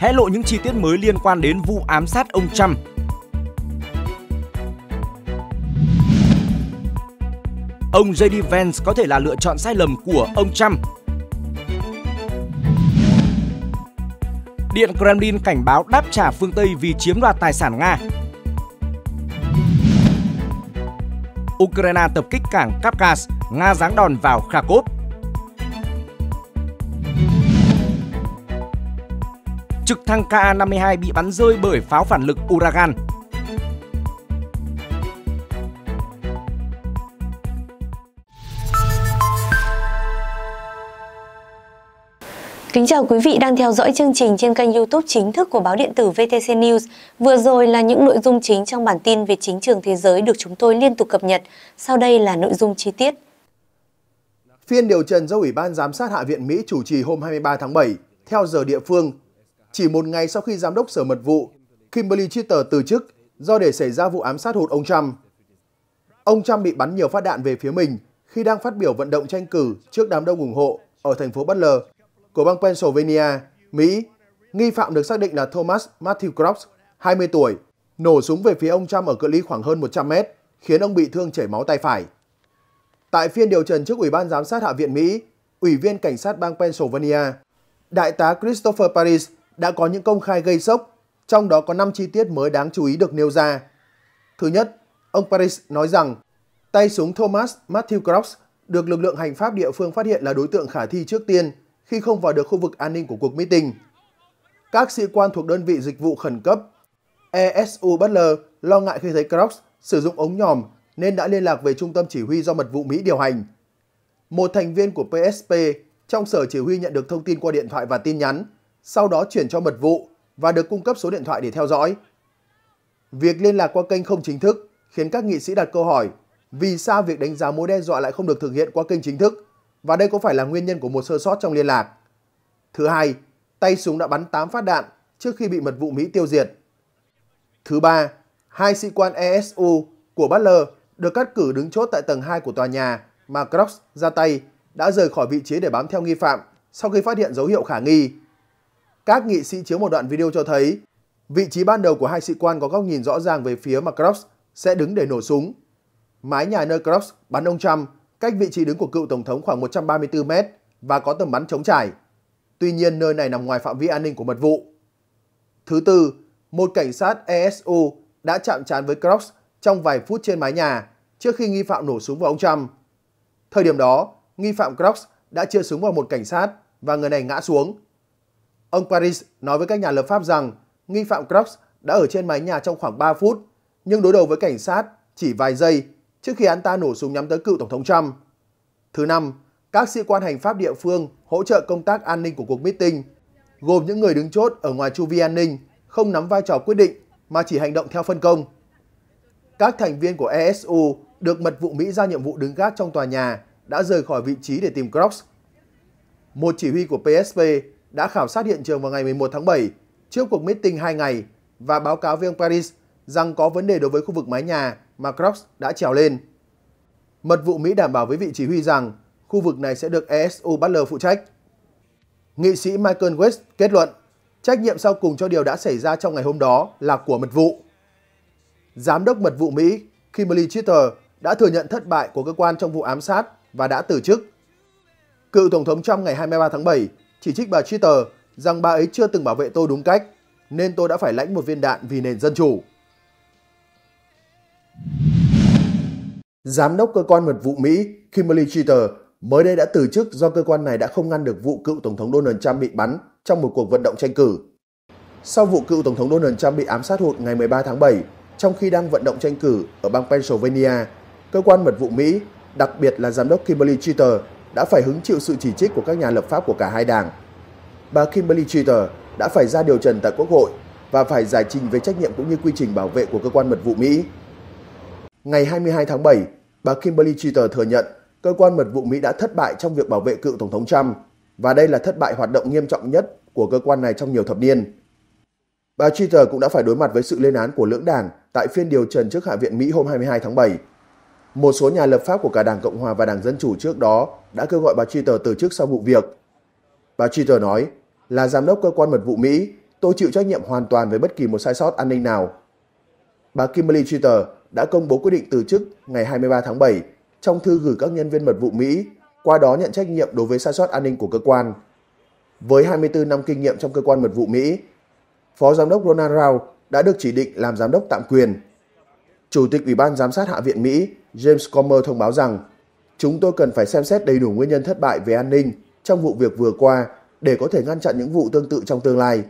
hé lộ những chi tiết mới liên quan đến vụ ám sát ông Trump. Ông JD Vance có thể là lựa chọn sai lầm của ông Trump. Điện Kremlin cảnh báo đáp trả phương Tây vì chiếm đoạt tài sản Nga. Ukraine tập kích cảng Kapkas, Nga giáng đòn vào Kharkov. trực thăng Ka-52 bị bắn rơi bởi pháo phản lực Uragan. Kính chào quý vị đang theo dõi chương trình trên kênh youtube chính thức của báo điện tử VTC News. Vừa rồi là những nội dung chính trong bản tin về chính trường thế giới được chúng tôi liên tục cập nhật. Sau đây là nội dung chi tiết. Phiên điều trần do Ủy ban Giám sát Hạ viện Mỹ chủ trì hôm 23 tháng 7, theo giờ địa phương chỉ một ngày sau khi giám đốc sở mật vụ Kimberly Chitter từ chức do để xảy ra vụ ám sát hụt ông Trump. Ông Trump bị bắn nhiều phát đạn về phía mình khi đang phát biểu vận động tranh cử trước đám đông ủng hộ ở thành phố Butler của bang Pennsylvania, Mỹ. Nghi phạm được xác định là Thomas Matthew Crops, 20 tuổi, nổ súng về phía ông Trump ở cự ly khoảng hơn 100 mét, khiến ông bị thương chảy máu tay phải. Tại phiên điều trần trước Ủy ban Giám sát Hạ viện Mỹ, Ủy viên Cảnh sát bang Pennsylvania, Đại tá Christopher Paris đã có những công khai gây sốc, trong đó có 5 chi tiết mới đáng chú ý được nêu ra. Thứ nhất, ông Paris nói rằng tay súng Thomas Matthew Cross được lực lượng hành pháp địa phương phát hiện là đối tượng khả thi trước tiên khi không vào được khu vực an ninh của cuộc meeting. Các sĩ quan thuộc đơn vị dịch vụ khẩn cấp ESU Butler lo ngại khi thấy Cross sử dụng ống nhòm nên đã liên lạc về trung tâm chỉ huy do mật vụ Mỹ điều hành. Một thành viên của PSP trong sở chỉ huy nhận được thông tin qua điện thoại và tin nhắn sau đó chuyển cho mật vụ và được cung cấp số điện thoại để theo dõi. Việc liên lạc qua kênh không chính thức khiến các nghị sĩ đặt câu hỏi vì sao việc đánh giá mối đe dọa lại không được thực hiện qua kênh chính thức và đây có phải là nguyên nhân của một sơ sót trong liên lạc. Thứ hai, tay súng đã bắn 8 phát đạn trước khi bị mật vụ Mỹ tiêu diệt. Thứ ba, hai sĩ quan ESU của Butler được cắt cử đứng chốt tại tầng 2 của tòa nhà mà Crocs ra tay đã rời khỏi vị trí để bám theo nghi phạm sau khi phát hiện dấu hiệu khả nghi các nghị sĩ chiếu một đoạn video cho thấy vị trí ban đầu của hai sĩ quan có góc nhìn rõ ràng về phía mà Crops sẽ đứng để nổ súng. Mái nhà nơi Crops bắn ông Trump cách vị trí đứng của cựu tổng thống khoảng 134 mét và có tầm bắn chống trải. Tuy nhiên nơi này nằm ngoài phạm vi an ninh của mật vụ. Thứ tư, một cảnh sát ESU đã chạm trán với Crocs trong vài phút trên mái nhà trước khi nghi phạm nổ súng vào ông Trump. Thời điểm đó, nghi phạm Crocs đã chia súng vào một cảnh sát và người này ngã xuống. Ông Paris nói với các nhà lập pháp rằng nghi phạm Crocs đã ở trên mái nhà trong khoảng 3 phút, nhưng đối đầu với cảnh sát chỉ vài giây trước khi anh ta nổ súng nhắm tới cựu Tổng thống Trump. Thứ năm, các sĩ quan hành pháp địa phương hỗ trợ công tác an ninh của cuộc meeting, gồm những người đứng chốt ở ngoài chu vi an ninh, không nắm vai trò quyết định mà chỉ hành động theo phân công. Các thành viên của ESU được mật vụ Mỹ ra nhiệm vụ đứng gác trong tòa nhà đã rời khỏi vị trí để tìm Crocs. Một chỉ huy của PSP đã khảo sát hiện trường vào ngày 11 tháng 7 trước cuộc meeting 2 ngày và báo cáo với ông Paris rằng có vấn đề đối với khu vực mái nhà mà Crocs đã trèo lên. Mật vụ Mỹ đảm bảo với vị chỉ huy rằng khu vực này sẽ được ESU Butler phụ trách. Nghị sĩ Michael West kết luận trách nhiệm sau cùng cho điều đã xảy ra trong ngày hôm đó là của mật vụ. Giám đốc mật vụ Mỹ Kimberly Chitter đã thừa nhận thất bại của cơ quan trong vụ ám sát và đã từ chức. Cựu Tổng thống Trump ngày 23 tháng 7 chỉ trích bà Twitter rằng bà ấy chưa từng bảo vệ tôi đúng cách, nên tôi đã phải lãnh một viên đạn vì nền dân chủ. Giám đốc cơ quan mật vụ Mỹ Kimberly Cheater mới đây đã từ chức do cơ quan này đã không ngăn được vụ cựu Tổng thống Donald Trump bị bắn trong một cuộc vận động tranh cử. Sau vụ cựu Tổng thống Donald Trump bị ám sát hụt ngày 13 tháng 7, trong khi đang vận động tranh cử ở bang Pennsylvania, cơ quan mật vụ Mỹ, đặc biệt là giám đốc Kimberly Cheater đã phải hứng chịu sự chỉ trích của các nhà lập pháp của cả hai đảng. Bà Kimberly Cheater đã phải ra điều trần tại Quốc hội và phải giải trình về trách nhiệm cũng như quy trình bảo vệ của cơ quan mật vụ Mỹ. Ngày 22 tháng 7, bà Kimberly Cheater thừa nhận cơ quan mật vụ Mỹ đã thất bại trong việc bảo vệ cựu Tổng thống Trump và đây là thất bại hoạt động nghiêm trọng nhất của cơ quan này trong nhiều thập niên. Bà Cheater cũng đã phải đối mặt với sự lên án của lưỡng đảng tại phiên điều trần trước Hạ viện Mỹ hôm 22 tháng 7. Một số nhà lập pháp của cả Đảng Cộng Hòa và Đảng Dân Chủ trước đó đã kêu gọi bà Twitter từ chức sau vụ việc. Bà Twitter nói, là giám đốc cơ quan mật vụ Mỹ, tôi chịu trách nhiệm hoàn toàn với bất kỳ một sai sót an ninh nào. Bà Kimberly Twitter đã công bố quyết định từ chức ngày 23 tháng 7 trong thư gửi các nhân viên mật vụ Mỹ, qua đó nhận trách nhiệm đối với sai sót an ninh của cơ quan. Với 24 năm kinh nghiệm trong cơ quan mật vụ Mỹ, Phó Giám đốc Ronald Rao đã được chỉ định làm giám đốc tạm quyền Chủ tịch Ủy ban Giám sát Hạ viện Mỹ James Comer thông báo rằng chúng tôi cần phải xem xét đầy đủ nguyên nhân thất bại về an ninh trong vụ việc vừa qua để có thể ngăn chặn những vụ tương tự trong tương lai.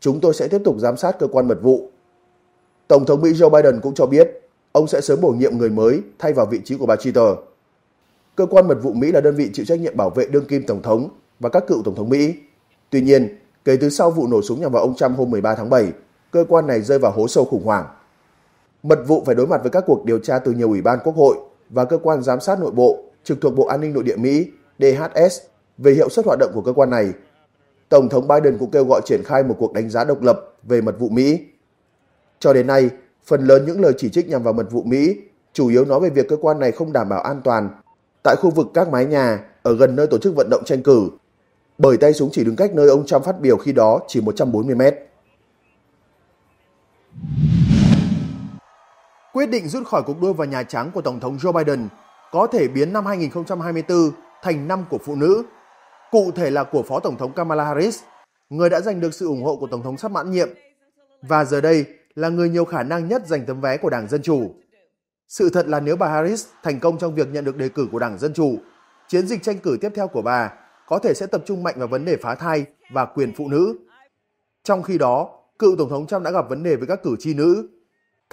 Chúng tôi sẽ tiếp tục giám sát cơ quan mật vụ. Tổng thống Mỹ Joe Biden cũng cho biết ông sẽ sớm bổ nhiệm người mới thay vào vị trí của bà Cheater. Cơ quan mật vụ Mỹ là đơn vị chịu trách nhiệm bảo vệ đương kim tổng thống và các cựu tổng thống Mỹ. Tuy nhiên, kể từ sau vụ nổ súng nhằm vào ông Trump hôm 13 tháng 7, cơ quan này rơi vào hố sâu khủng hoảng Mật vụ phải đối mặt với các cuộc điều tra từ nhiều ủy ban quốc hội và cơ quan giám sát nội bộ trực thuộc Bộ An ninh Nội địa Mỹ DHS về hiệu suất hoạt động của cơ quan này. Tổng thống Biden cũng kêu gọi triển khai một cuộc đánh giá độc lập về mật vụ Mỹ. Cho đến nay, phần lớn những lời chỉ trích nhằm vào mật vụ Mỹ chủ yếu nói về việc cơ quan này không đảm bảo an toàn tại khu vực các mái nhà ở gần nơi tổ chức vận động tranh cử, bởi tay súng chỉ đứng cách nơi ông Trump phát biểu khi đó chỉ 140 mét quyết định rút khỏi cuộc đua vào Nhà Trắng của Tổng thống Joe Biden có thể biến năm 2024 thành năm của phụ nữ, cụ thể là của Phó Tổng thống Kamala Harris, người đã giành được sự ủng hộ của Tổng thống sắp mãn nhiệm, và giờ đây là người nhiều khả năng nhất giành tấm vé của Đảng Dân Chủ. Sự thật là nếu bà Harris thành công trong việc nhận được đề cử của Đảng Dân Chủ, chiến dịch tranh cử tiếp theo của bà có thể sẽ tập trung mạnh vào vấn đề phá thai và quyền phụ nữ. Trong khi đó, cựu Tổng thống Trump đã gặp vấn đề với các cử tri nữ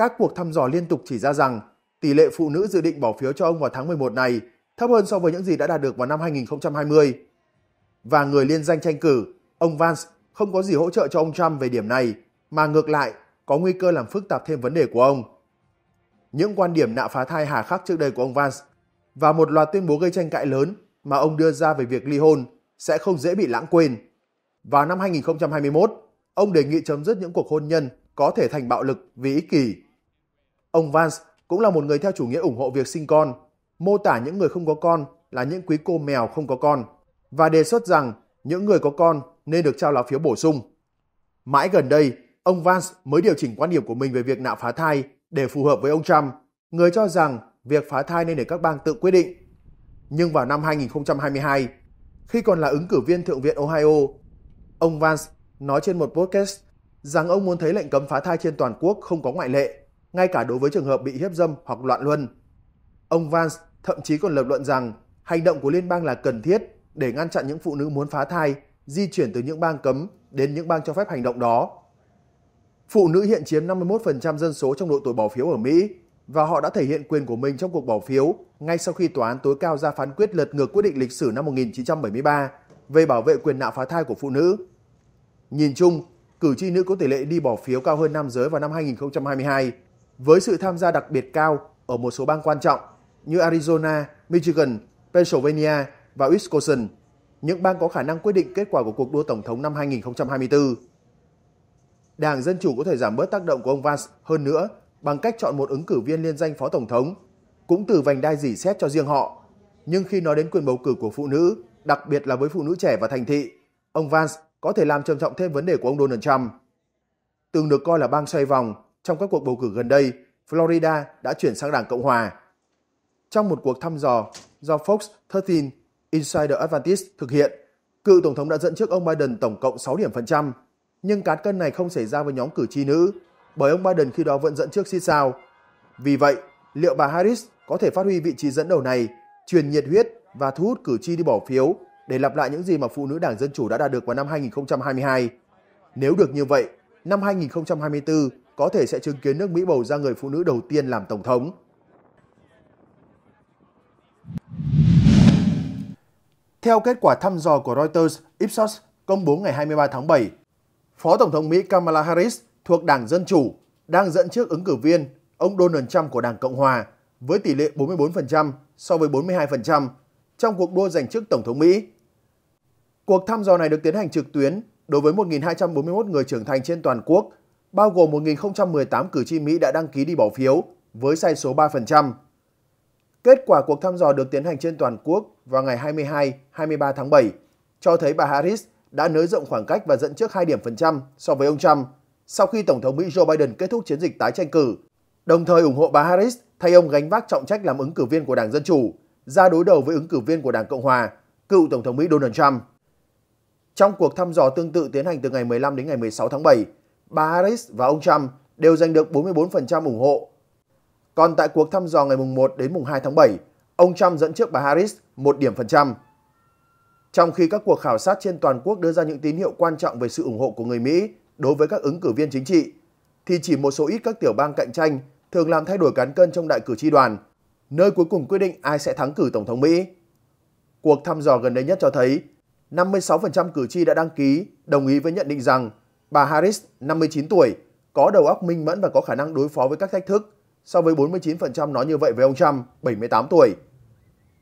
các cuộc thăm dò liên tục chỉ ra rằng tỷ lệ phụ nữ dự định bỏ phiếu cho ông vào tháng 11 này thấp hơn so với những gì đã đạt được vào năm 2020. Và người liên danh tranh cử, ông Vance không có gì hỗ trợ cho ông Trump về điểm này, mà ngược lại có nguy cơ làm phức tạp thêm vấn đề của ông. Những quan điểm nạ phá thai hà khắc trước đây của ông Vance và một loạt tuyên bố gây tranh cãi lớn mà ông đưa ra về việc ly hôn sẽ không dễ bị lãng quên. Vào năm 2021, ông đề nghị chấm dứt những cuộc hôn nhân có thể thành bạo lực vì ích kỷ Ông Vance cũng là một người theo chủ nghĩa ủng hộ việc sinh con, mô tả những người không có con là những quý cô mèo không có con và đề xuất rằng những người có con nên được trao lá phiếu bổ sung. Mãi gần đây, ông Vance mới điều chỉnh quan điểm của mình về việc nạo phá thai để phù hợp với ông Trump, người cho rằng việc phá thai nên để các bang tự quyết định. Nhưng vào năm 2022, khi còn là ứng cử viên Thượng viện Ohio, ông Vance nói trên một podcast rằng ông muốn thấy lệnh cấm phá thai trên toàn quốc không có ngoại lệ ngay cả đối với trường hợp bị hiếp dâm hoặc loạn luân. Ông Vance thậm chí còn lập luận rằng hành động của liên bang là cần thiết để ngăn chặn những phụ nữ muốn phá thai di chuyển từ những bang cấm đến những bang cho phép hành động đó. Phụ nữ hiện chiếm 51% dân số trong độ tuổi bỏ phiếu ở Mỹ và họ đã thể hiện quyền của mình trong cuộc bỏ phiếu ngay sau khi tòa án tối cao ra phán quyết lật ngược quyết định lịch sử năm 1973 về bảo vệ quyền nạo phá thai của phụ nữ. Nhìn chung, cử tri nữ có tỷ lệ đi bỏ phiếu cao hơn nam giới vào năm 2022 với sự tham gia đặc biệt cao ở một số bang quan trọng như Arizona, Michigan, Pennsylvania và Wisconsin, những bang có khả năng quyết định kết quả của cuộc đua tổng thống năm 2024. Đảng Dân Chủ có thể giảm bớt tác động của ông Vance hơn nữa bằng cách chọn một ứng cử viên liên danh phó tổng thống, cũng từ vành đai dỉ xét cho riêng họ. Nhưng khi nói đến quyền bầu cử của phụ nữ, đặc biệt là với phụ nữ trẻ và thành thị, ông Vance có thể làm trầm trọng thêm vấn đề của ông Donald Trump. Từng được coi là bang xoay vòng trong các cuộc bầu cử gần đây, Florida đã chuyển sang Đảng Cộng Hòa. Trong một cuộc thăm dò do Fox 13 Insider Advantage thực hiện, cựu Tổng thống đã dẫn trước ông Biden tổng cộng 6 điểm phần trăm, nhưng cán cân này không xảy ra với nhóm cử tri nữ, bởi ông Biden khi đó vẫn dẫn trước xít sao. Vì vậy, liệu bà Harris có thể phát huy vị trí dẫn đầu này, truyền nhiệt huyết và thu hút cử tri đi bỏ phiếu để lặp lại những gì mà phụ nữ Đảng Dân Chủ đã đạt được vào năm 2022? Nếu được như vậy, năm 2024 có thể sẽ chứng kiến nước Mỹ bầu ra người phụ nữ đầu tiên làm tổng thống. Theo kết quả thăm dò của Reuters, Ipsos công bố ngày 23 tháng 7, Phó Tổng thống Mỹ Kamala Harris thuộc Đảng Dân Chủ đang dẫn trước ứng cử viên ông Donald Trump của Đảng Cộng Hòa với tỷ lệ 44% so với 42% trong cuộc đua giành chức Tổng thống Mỹ. Cuộc thăm dò này được tiến hành trực tuyến đối với 1.241 người trưởng thành trên toàn quốc bao gồm 1.018 cử tri Mỹ đã đăng ký đi bỏ phiếu với sai số 3%. Kết quả cuộc thăm dò được tiến hành trên toàn quốc vào ngày 22-23 tháng 7 cho thấy bà Harris đã nới rộng khoảng cách và dẫn trước 2 điểm phần trăm so với ông Trump sau khi Tổng thống Mỹ Joe Biden kết thúc chiến dịch tái tranh cử, đồng thời ủng hộ bà Harris thay ông gánh vác trọng trách làm ứng cử viên của Đảng Dân Chủ, ra đối đầu với ứng cử viên của Đảng Cộng Hòa, cựu Tổng thống Mỹ Donald Trump. Trong cuộc thăm dò tương tự tiến hành từ ngày 15 đến ngày 16 tháng 7, bà Harris và ông Trump đều giành được 44% ủng hộ. Còn tại cuộc thăm dò ngày mùng 1 đến mùng 2 tháng 7, ông Trump dẫn trước bà Harris 1 điểm phần trăm. Trong khi các cuộc khảo sát trên toàn quốc đưa ra những tín hiệu quan trọng về sự ủng hộ của người Mỹ đối với các ứng cử viên chính trị, thì chỉ một số ít các tiểu bang cạnh tranh thường làm thay đổi cán cân trong đại cử tri đoàn, nơi cuối cùng quyết định ai sẽ thắng cử Tổng thống Mỹ. Cuộc thăm dò gần đây nhất cho thấy 56% cử tri đã đăng ký đồng ý với nhận định rằng Bà Harris, 59 tuổi, có đầu óc minh mẫn và có khả năng đối phó với các thách thức, so với 49% nói như vậy với ông Trump, 78 tuổi.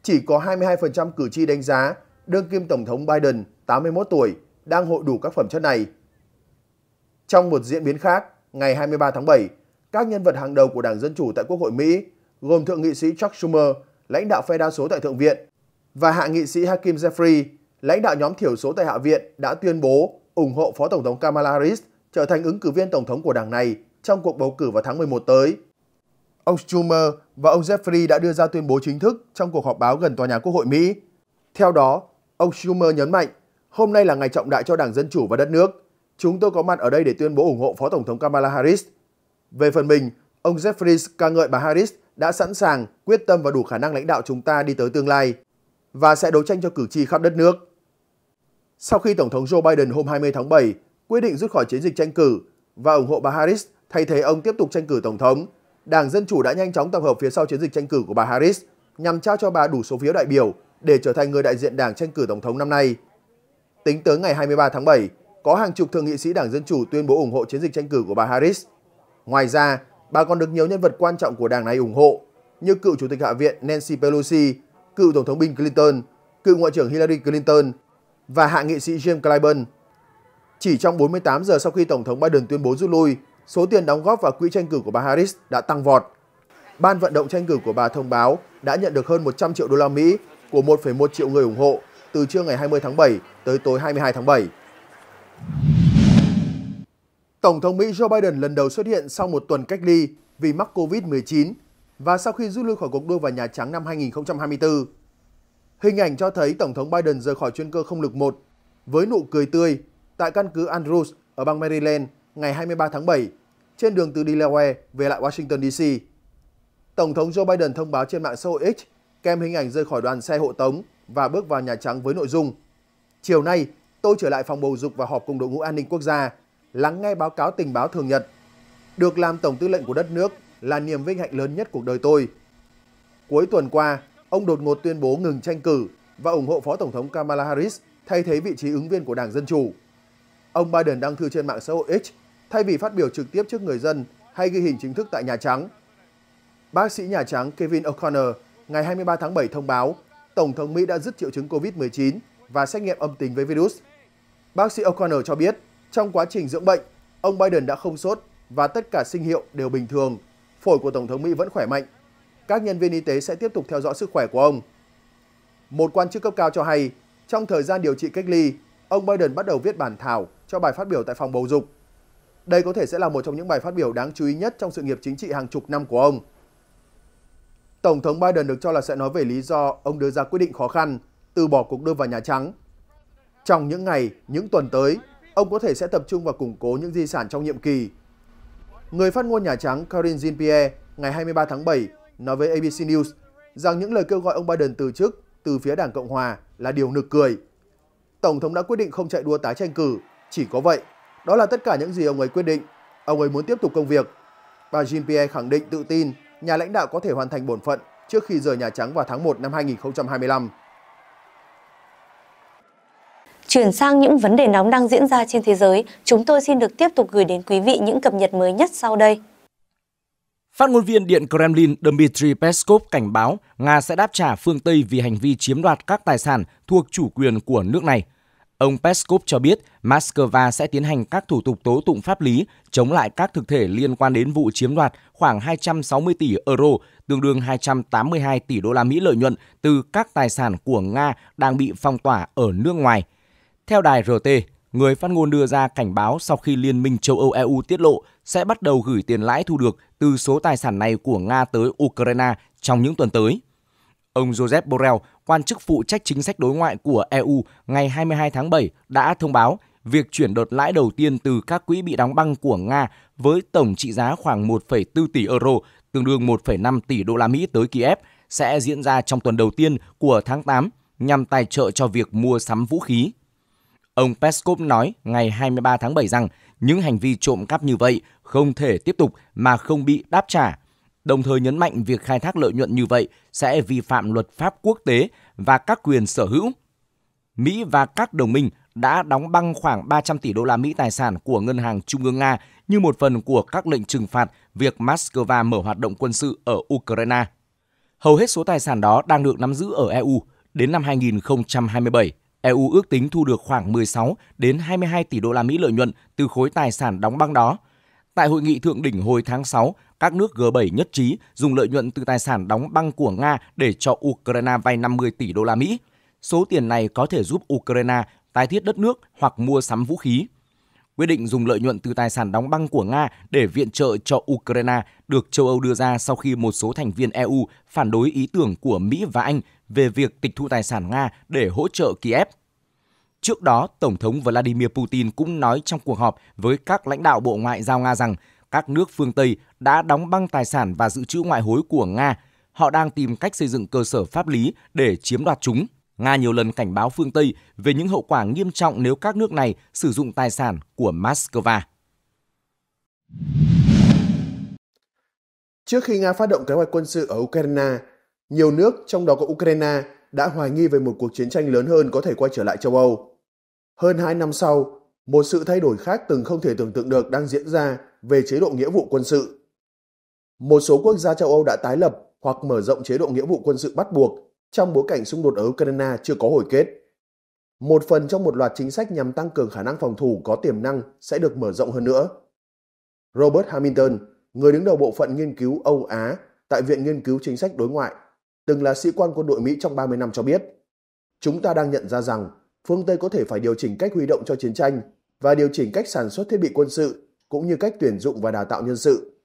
Chỉ có 22% cử tri đánh giá đương kim Tổng thống Biden, 81 tuổi, đang hội đủ các phẩm chất này. Trong một diễn biến khác, ngày 23 tháng 7, các nhân vật hàng đầu của Đảng Dân Chủ tại Quốc hội Mỹ, gồm Thượng nghị sĩ Chuck Schumer, lãnh đạo phe đa số tại Thượng viện, và Hạ nghị sĩ Hakim Jeffrey, lãnh đạo nhóm thiểu số tại Hạ viện, đã tuyên bố ủng hộ Phó Tổng thống Kamala Harris trở thành ứng cử viên Tổng thống của đảng này trong cuộc bầu cử vào tháng 11 tới. Ông Schumer và ông Jeffrey đã đưa ra tuyên bố chính thức trong cuộc họp báo gần tòa nhà Quốc hội Mỹ. Theo đó, ông Schumer nhấn mạnh, hôm nay là ngày trọng đại cho Đảng Dân Chủ và đất nước. Chúng tôi có mặt ở đây để tuyên bố ủng hộ Phó Tổng thống Kamala Harris. Về phần mình, ông Jeffries ca ngợi bà Harris đã sẵn sàng, quyết tâm và đủ khả năng lãnh đạo chúng ta đi tới tương lai và sẽ đấu tranh cho cử tri khắp đất nước sau khi Tổng thống Joe Biden hôm 20 tháng 7 quyết định rút khỏi chiến dịch tranh cử và ủng hộ bà Harris thay thế ông tiếp tục tranh cử Tổng thống, Đảng Dân Chủ đã nhanh chóng tập hợp phía sau chiến dịch tranh cử của bà Harris nhằm trao cho bà đủ số phiếu đại biểu để trở thành người đại diện đảng tranh cử Tổng thống năm nay. Tính tới ngày 23 tháng 7, có hàng chục thượng nghị sĩ Đảng Dân Chủ tuyên bố ủng hộ chiến dịch tranh cử của bà Harris. Ngoài ra, bà còn được nhiều nhân vật quan trọng của đảng này ủng hộ, như cựu Chủ tịch Hạ viện Nancy Pelosi, cựu Tổng thống Bill Clinton, cựu Ngoại trưởng Hillary Clinton và hạ nghị sĩ Jim Clyburn. Chỉ trong 48 giờ sau khi Tổng thống Biden tuyên bố rút lui, số tiền đóng góp vào quỹ tranh cử của bà Harris đã tăng vọt. Ban vận động tranh cử của bà thông báo đã nhận được hơn 100 triệu đô la Mỹ của 1,1 triệu người ủng hộ từ trưa ngày 20 tháng 7 tới tối 22 tháng 7. Tổng thống Mỹ Joe Biden lần đầu xuất hiện sau một tuần cách ly vì mắc COVID-19 và sau khi rút lui khỏi cuộc đua vào Nhà Trắng năm 2024. Hình ảnh cho thấy Tổng thống Biden rời khỏi chuyên cơ không lực 1 với nụ cười tươi tại căn cứ Andrews ở bang Maryland ngày 23 tháng 7 trên đường từ Delaware về lại Washington DC. Tổng thống Joe Biden thông báo trên mạng xã hội X kèm hình ảnh rơi khỏi đoàn xe hộ tống và bước vào Nhà Trắng với nội dung Chiều nay, tôi trở lại phòng bầu dục và họp cùng đội ngũ an ninh quốc gia, lắng nghe báo cáo tình báo thường nhật. Được làm Tổng tư lệnh của đất nước là niềm vinh hạnh lớn nhất cuộc đời tôi. Cuối tuần qua, ông đột ngột tuyên bố ngừng tranh cử và ủng hộ Phó Tổng thống Kamala Harris thay thế vị trí ứng viên của Đảng Dân Chủ. Ông Biden đăng thư trên mạng xã hội X thay vì phát biểu trực tiếp trước người dân hay ghi hình chính thức tại Nhà Trắng. Bác sĩ Nhà Trắng Kevin O'Connor ngày 23 tháng 7 thông báo Tổng thống Mỹ đã dứt triệu chứng COVID-19 và xét nghiệm âm tính với virus. Bác sĩ O'Connor cho biết, trong quá trình dưỡng bệnh, ông Biden đã không sốt và tất cả sinh hiệu đều bình thường, phổi của Tổng thống Mỹ vẫn khỏe mạnh các nhân viên y tế sẽ tiếp tục theo dõi sức khỏe của ông. Một quan chức cấp cao cho hay, trong thời gian điều trị cách ly, ông Biden bắt đầu viết bản thảo cho bài phát biểu tại phòng bầu dục. Đây có thể sẽ là một trong những bài phát biểu đáng chú ý nhất trong sự nghiệp chính trị hàng chục năm của ông. Tổng thống Biden được cho là sẽ nói về lý do ông đưa ra quyết định khó khăn, từ bỏ cuộc đưa vào Nhà Trắng. Trong những ngày, những tuần tới, ông có thể sẽ tập trung vào củng cố những di sản trong nhiệm kỳ. Người phát ngôn Nhà Trắng Karine Jean-Pierre ngày 23 tháng 7 nói với ABC News rằng những lời kêu gọi ông Biden từ chức từ phía Đảng Cộng Hòa là điều nực cười. Tổng thống đã quyết định không chạy đua tái tranh cử, chỉ có vậy. Đó là tất cả những gì ông ấy quyết định. Ông ấy muốn tiếp tục công việc. Bà Jean-Pierre khẳng định tự tin nhà lãnh đạo có thể hoàn thành bổn phận trước khi rời Nhà Trắng vào tháng 1 năm 2025. Chuyển sang những vấn đề nóng đang diễn ra trên thế giới, chúng tôi xin được tiếp tục gửi đến quý vị những cập nhật mới nhất sau đây. Phát ngôn viên Điện Kremlin Dmitry Peskov cảnh báo Nga sẽ đáp trả phương Tây vì hành vi chiếm đoạt các tài sản thuộc chủ quyền của nước này. Ông Peskov cho biết Moscow sẽ tiến hành các thủ tục tố tụng pháp lý chống lại các thực thể liên quan đến vụ chiếm đoạt khoảng 260 tỷ euro, tương đương 282 tỷ đô la Mỹ lợi nhuận từ các tài sản của Nga đang bị phong tỏa ở nước ngoài. Theo đài RT, Người phát ngôn đưa ra cảnh báo sau khi Liên minh châu Âu EU tiết lộ sẽ bắt đầu gửi tiền lãi thu được từ số tài sản này của Nga tới Ukraine trong những tuần tới. Ông Joseph Borrell, quan chức phụ trách chính sách đối ngoại của EU ngày 22 tháng 7 đã thông báo việc chuyển đợt lãi đầu tiên từ các quỹ bị đóng băng của Nga với tổng trị giá khoảng 1,4 tỷ euro, tương đương 1,5 tỷ đô la Mỹ tới Kiev sẽ diễn ra trong tuần đầu tiên của tháng 8 nhằm tài trợ cho việc mua sắm vũ khí Ông Peskov nói ngày 23 tháng 7 rằng những hành vi trộm cắp như vậy không thể tiếp tục mà không bị đáp trả, đồng thời nhấn mạnh việc khai thác lợi nhuận như vậy sẽ vi phạm luật pháp quốc tế và các quyền sở hữu. Mỹ và các đồng minh đã đóng băng khoảng 300 tỷ đô la Mỹ tài sản của Ngân hàng Trung ương Nga như một phần của các lệnh trừng phạt việc Moscow mở hoạt động quân sự ở Ukraine. Hầu hết số tài sản đó đang được nắm giữ ở EU đến năm 2027. EU ước tính thu được khoảng 16 đến 22 tỷ đô la Mỹ lợi nhuận từ khối tài sản đóng băng đó. Tại hội nghị thượng đỉnh hồi tháng 6, các nước G7 nhất trí dùng lợi nhuận từ tài sản đóng băng của Nga để cho Ukraine vay 50 tỷ đô la Mỹ. Số tiền này có thể giúp Ukraine tái thiết đất nước hoặc mua sắm vũ khí. Quyết định dùng lợi nhuận từ tài sản đóng băng của Nga để viện trợ cho Ukraine được châu Âu đưa ra sau khi một số thành viên EU phản đối ý tưởng của Mỹ và Anh về việc tịch thu tài sản Nga để hỗ trợ Kiev. Trước đó, Tổng thống Vladimir Putin cũng nói trong cuộc họp với các lãnh đạo Bộ Ngoại giao Nga rằng các nước phương Tây đã đóng băng tài sản và dự trữ ngoại hối của Nga. Họ đang tìm cách xây dựng cơ sở pháp lý để chiếm đoạt chúng. Nga nhiều lần cảnh báo phương Tây về những hậu quả nghiêm trọng nếu các nước này sử dụng tài sản của Moscow. Trước khi Nga phát động kế hoạch quân sự ở Ukraine, nhiều nước, trong đó có Ukraine, đã hoài nghi về một cuộc chiến tranh lớn hơn có thể quay trở lại châu Âu. Hơn 2 năm sau, một sự thay đổi khác từng không thể tưởng tượng được đang diễn ra về chế độ nghĩa vụ quân sự. Một số quốc gia châu Âu đã tái lập hoặc mở rộng chế độ nghĩa vụ quân sự bắt buộc trong bối cảnh xung đột ở Ukraine chưa có hồi kết. Một phần trong một loạt chính sách nhằm tăng cường khả năng phòng thủ có tiềm năng sẽ được mở rộng hơn nữa. Robert Hamilton, người đứng đầu bộ phận nghiên cứu Âu Á tại Viện Nghiên cứu Chính sách Đối ngoại từng là sĩ quan quân đội Mỹ trong 30 năm cho biết. Chúng ta đang nhận ra rằng phương Tây có thể phải điều chỉnh cách huy động cho chiến tranh và điều chỉnh cách sản xuất thiết bị quân sự cũng như cách tuyển dụng và đào tạo nhân sự.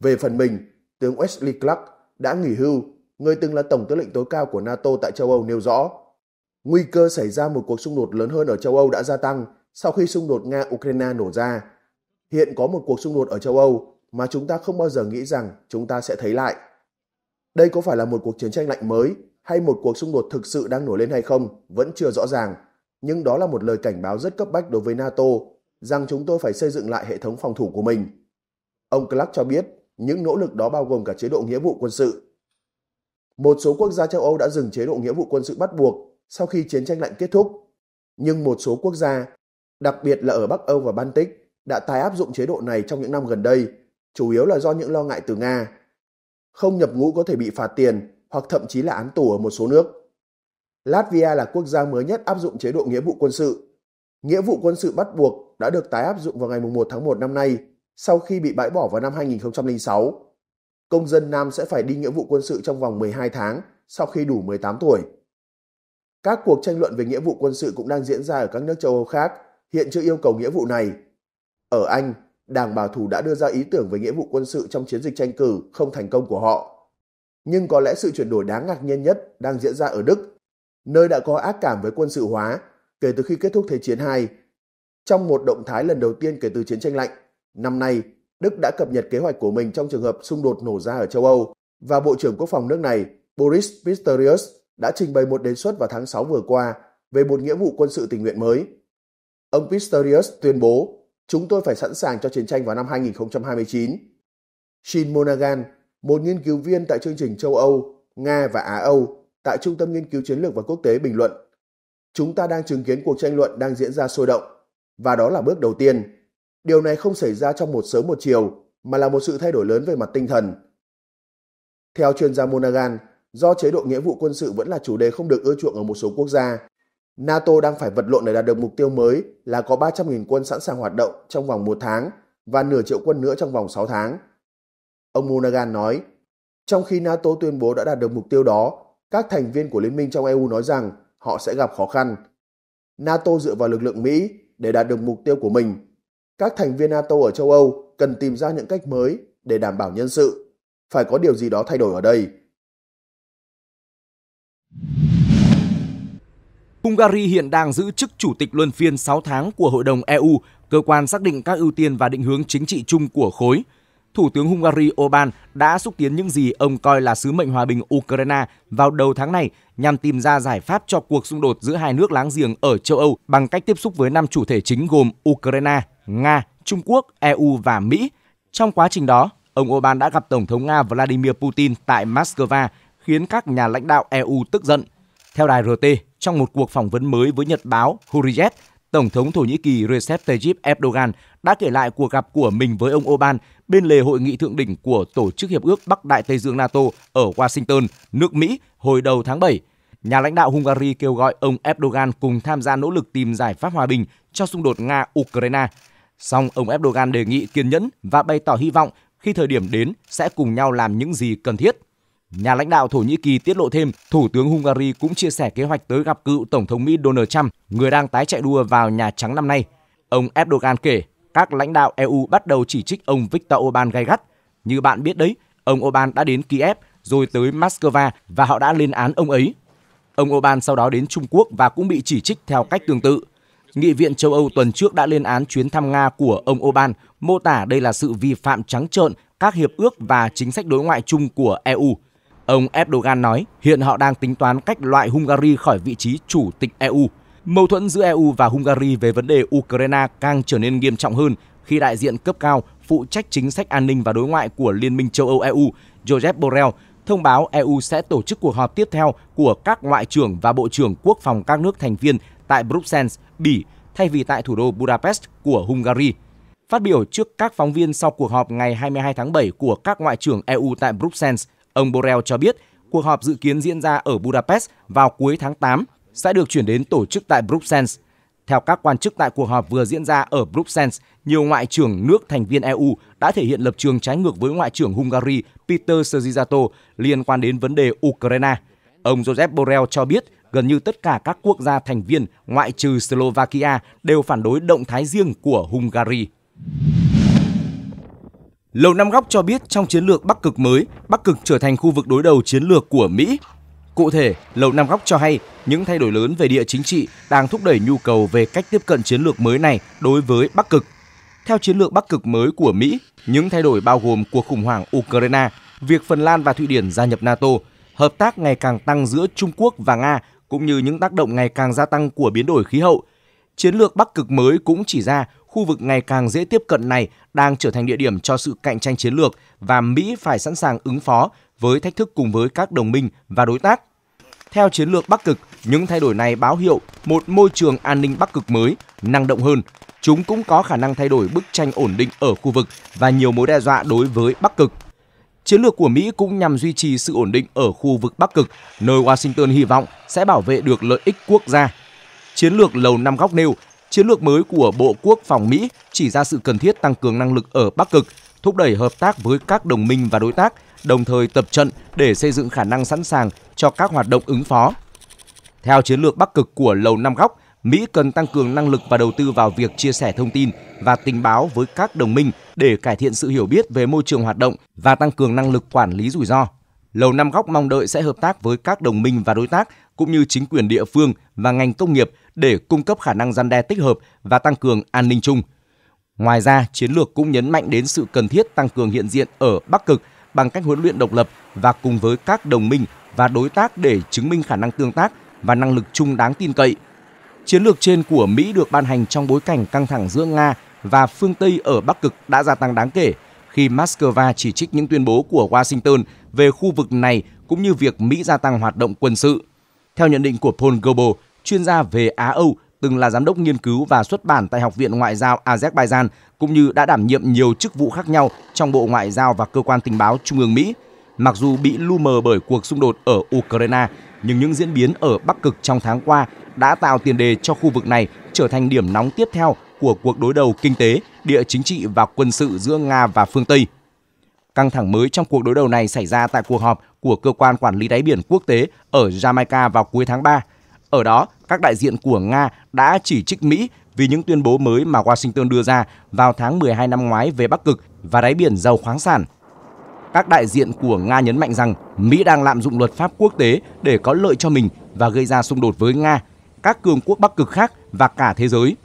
Về phần mình, tướng Wesley Clark đã nghỉ hưu, người từng là tổng tư lệnh tối cao của NATO tại châu Âu nêu rõ. Nguy cơ xảy ra một cuộc xung đột lớn hơn ở châu Âu đã gia tăng sau khi xung đột Nga-Ukraine nổ ra. Hiện có một cuộc xung đột ở châu Âu mà chúng ta không bao giờ nghĩ rằng chúng ta sẽ thấy lại. Đây có phải là một cuộc chiến tranh lạnh mới hay một cuộc xung đột thực sự đang nổi lên hay không vẫn chưa rõ ràng, nhưng đó là một lời cảnh báo rất cấp bách đối với NATO rằng chúng tôi phải xây dựng lại hệ thống phòng thủ của mình. Ông Clark cho biết những nỗ lực đó bao gồm cả chế độ nghĩa vụ quân sự. Một số quốc gia châu Âu đã dừng chế độ nghĩa vụ quân sự bắt buộc sau khi chiến tranh lạnh kết thúc, nhưng một số quốc gia, đặc biệt là ở Bắc Âu và Baltic, đã tái áp dụng chế độ này trong những năm gần đây, chủ yếu là do những lo ngại từ Nga không nhập ngũ có thể bị phạt tiền hoặc thậm chí là án tù ở một số nước. Latvia là quốc gia mới nhất áp dụng chế độ nghĩa vụ quân sự. Nghĩa vụ quân sự bắt buộc đã được tái áp dụng vào ngày 1 tháng 1 năm nay sau khi bị bãi bỏ vào năm 2006. Công dân nam sẽ phải đi nghĩa vụ quân sự trong vòng 12 tháng sau khi đủ 18 tuổi. Các cuộc tranh luận về nghĩa vụ quân sự cũng đang diễn ra ở các nước châu Âu khác, hiện chưa yêu cầu nghĩa vụ này. Ở Anh, Đảng Bảo thủ đã đưa ra ý tưởng về nghĩa vụ quân sự trong chiến dịch tranh cử không thành công của họ. Nhưng có lẽ sự chuyển đổi đáng ngạc nhiên nhất đang diễn ra ở Đức, nơi đã có ác cảm với quân sự hóa kể từ khi kết thúc Thế chiến II. Trong một động thái lần đầu tiên kể từ chiến tranh lạnh, năm nay Đức đã cập nhật kế hoạch của mình trong trường hợp xung đột nổ ra ở châu Âu và Bộ trưởng Quốc phòng nước này Boris Pistorius đã trình bày một đề xuất vào tháng 6 vừa qua về một nghĩa vụ quân sự tình nguyện mới. Ông Pistorius tuyên bố Chúng tôi phải sẵn sàng cho chiến tranh vào năm 2029. Shin Monagan, một nghiên cứu viên tại chương trình châu Âu, Nga và Á Âu tại Trung tâm Nghiên cứu Chiến lược và Quốc tế bình luận. Chúng ta đang chứng kiến cuộc tranh luận đang diễn ra sôi động, và đó là bước đầu tiên. Điều này không xảy ra trong một sớm một chiều, mà là một sự thay đổi lớn về mặt tinh thần. Theo chuyên gia Monagan, do chế độ nghĩa vụ quân sự vẫn là chủ đề không được ưa chuộng ở một số quốc gia, NATO đang phải vật lộn để đạt được mục tiêu mới là có 300.000 quân sẵn sàng hoạt động trong vòng một tháng và nửa triệu quân nữa trong vòng 6 tháng. Ông Monaghan nói, trong khi NATO tuyên bố đã đạt được mục tiêu đó, các thành viên của liên minh trong EU nói rằng họ sẽ gặp khó khăn. NATO dựa vào lực lượng Mỹ để đạt được mục tiêu của mình. Các thành viên NATO ở châu Âu cần tìm ra những cách mới để đảm bảo nhân sự. Phải có điều gì đó thay đổi ở đây. Hungary hiện đang giữ chức chủ tịch luân phiên 6 tháng của Hội đồng EU, cơ quan xác định các ưu tiên và định hướng chính trị chung của khối. Thủ tướng Hungary Orbán đã xúc tiến những gì ông coi là sứ mệnh hòa bình Ukraine vào đầu tháng này nhằm tìm ra giải pháp cho cuộc xung đột giữa hai nước láng giềng ở châu Âu bằng cách tiếp xúc với năm chủ thể chính gồm Ukraine, Nga, Trung Quốc, EU và Mỹ. Trong quá trình đó, ông Orbán đã gặp Tổng thống Nga Vladimir Putin tại Moscow, khiến các nhà lãnh đạo EU tức giận. Theo đài RT, trong một cuộc phỏng vấn mới với Nhật báo Hurriyet, Tổng thống Thổ Nhĩ Kỳ Recep Tayyip Erdogan đã kể lại cuộc gặp của mình với ông Oban bên lề hội nghị thượng đỉnh của Tổ chức Hiệp ước Bắc Đại Tây Dương NATO ở Washington, nước Mỹ hồi đầu tháng 7. Nhà lãnh đạo Hungary kêu gọi ông Erdogan cùng tham gia nỗ lực tìm giải pháp hòa bình cho xung đột Nga-Ukraine. Song ông Erdogan đề nghị kiên nhẫn và bày tỏ hy vọng khi thời điểm đến sẽ cùng nhau làm những gì cần thiết. Nhà lãnh đạo Thổ Nhĩ Kỳ tiết lộ thêm, Thủ tướng Hungary cũng chia sẻ kế hoạch tới gặp cựu Tổng thống Mỹ Donald Trump, người đang tái chạy đua vào Nhà Trắng năm nay. Ông Erdogan kể, các lãnh đạo EU bắt đầu chỉ trích ông Viktor Orbán gay gắt. Như bạn biết đấy, ông Orbán đã đến Kiev rồi tới Moscow và họ đã lên án ông ấy. Ông Orbán sau đó đến Trung Quốc và cũng bị chỉ trích theo cách tương tự. Nghị viện châu Âu tuần trước đã lên án chuyến thăm Nga của ông Orbán, mô tả đây là sự vi phạm trắng trợn các hiệp ước và chính sách đối ngoại chung của EU. Ông Erdogan nói hiện họ đang tính toán cách loại Hungary khỏi vị trí chủ tịch EU. Mâu thuẫn giữa EU và Hungary về vấn đề Ukraine càng trở nên nghiêm trọng hơn khi đại diện cấp cao phụ trách chính sách an ninh và đối ngoại của Liên minh châu Âu EU, Josep Borrell, thông báo EU sẽ tổ chức cuộc họp tiếp theo của các ngoại trưởng và bộ trưởng quốc phòng các nước thành viên tại Bruxelles, Bỉ, thay vì tại thủ đô Budapest của Hungary. Phát biểu trước các phóng viên sau cuộc họp ngày 22 tháng 7 của các ngoại trưởng EU tại Bruxelles, Ông Borrell cho biết cuộc họp dự kiến diễn ra ở Budapest vào cuối tháng 8 sẽ được chuyển đến tổ chức tại Bruxelles. Theo các quan chức tại cuộc họp vừa diễn ra ở Bruxelles, nhiều ngoại trưởng nước thành viên EU đã thể hiện lập trường trái ngược với ngoại trưởng Hungary Peter Szijjarto liên quan đến vấn đề Ukraine. Ông Joseph Borrell cho biết gần như tất cả các quốc gia thành viên ngoại trừ Slovakia đều phản đối động thái riêng của Hungary. Lầu Năm Góc cho biết trong chiến lược Bắc Cực mới, Bắc Cực trở thành khu vực đối đầu chiến lược của Mỹ. Cụ thể, Lầu Năm Góc cho hay những thay đổi lớn về địa chính trị đang thúc đẩy nhu cầu về cách tiếp cận chiến lược mới này đối với Bắc Cực. Theo chiến lược Bắc Cực mới của Mỹ, những thay đổi bao gồm cuộc khủng hoảng Ukraine, việc Phần Lan và Thụy Điển gia nhập NATO, hợp tác ngày càng tăng giữa Trung Quốc và Nga cũng như những tác động ngày càng gia tăng của biến đổi khí hậu. Chiến lược Bắc Cực mới cũng chỉ ra khu vực ngày càng dễ tiếp cận này đang trở thành địa điểm cho sự cạnh tranh chiến lược và Mỹ phải sẵn sàng ứng phó với thách thức cùng với các đồng minh và đối tác. Theo chiến lược Bắc Cực, những thay đổi này báo hiệu một môi trường an ninh Bắc Cực mới, năng động hơn. Chúng cũng có khả năng thay đổi bức tranh ổn định ở khu vực và nhiều mối đe dọa đối với Bắc Cực. Chiến lược của Mỹ cũng nhằm duy trì sự ổn định ở khu vực Bắc Cực, nơi Washington hy vọng sẽ bảo vệ được lợi ích quốc gia. Chiến lược lầu năm góc nêu Chiến lược mới của Bộ Quốc phòng Mỹ chỉ ra sự cần thiết tăng cường năng lực ở Bắc Cực, thúc đẩy hợp tác với các đồng minh và đối tác, đồng thời tập trận để xây dựng khả năng sẵn sàng cho các hoạt động ứng phó. Theo chiến lược Bắc Cực của Lầu Năm Góc, Mỹ cần tăng cường năng lực và đầu tư vào việc chia sẻ thông tin và tình báo với các đồng minh để cải thiện sự hiểu biết về môi trường hoạt động và tăng cường năng lực quản lý rủi ro. Lầu Năm Góc mong đợi sẽ hợp tác với các đồng minh và đối tác cũng như chính quyền địa phương và ngành công nghiệp để cung cấp khả năng gian đe tích hợp và tăng cường an ninh chung. Ngoài ra, chiến lược cũng nhấn mạnh đến sự cần thiết tăng cường hiện diện ở Bắc Cực bằng cách huấn luyện độc lập và cùng với các đồng minh và đối tác để chứng minh khả năng tương tác và năng lực chung đáng tin cậy. Chiến lược trên của Mỹ được ban hành trong bối cảnh căng thẳng giữa Nga và phương Tây ở Bắc Cực đã gia tăng đáng kể khi Moscow chỉ trích những tuyên bố của Washington về khu vực này cũng như việc Mỹ gia tăng hoạt động quân sự. Theo nhận định của Paul Gobo, chuyên gia về Á-Âu, từng là giám đốc nghiên cứu và xuất bản tại Học viện Ngoại giao Azerbaijan, cũng như đã đảm nhiệm nhiều chức vụ khác nhau trong Bộ Ngoại giao và Cơ quan Tình báo Trung ương Mỹ. Mặc dù bị lu mờ bởi cuộc xung đột ở Ukraine, nhưng những diễn biến ở Bắc Cực trong tháng qua đã tạo tiền đề cho khu vực này trở thành điểm nóng tiếp theo của cuộc đối đầu kinh tế, địa chính trị và quân sự giữa Nga và phương Tây. Căng thẳng mới trong cuộc đối đầu này xảy ra tại cuộc họp của Cơ quan Quản lý Đáy biển Quốc tế ở Jamaica vào cuối tháng 3. Ở đó, các đại diện của Nga đã chỉ trích Mỹ vì những tuyên bố mới mà Washington đưa ra vào tháng 12 năm ngoái về Bắc Cực và đáy biển giàu khoáng sản. Các đại diện của Nga nhấn mạnh rằng Mỹ đang lạm dụng luật pháp quốc tế để có lợi cho mình và gây ra xung đột với Nga, các cường quốc Bắc Cực khác và cả thế giới.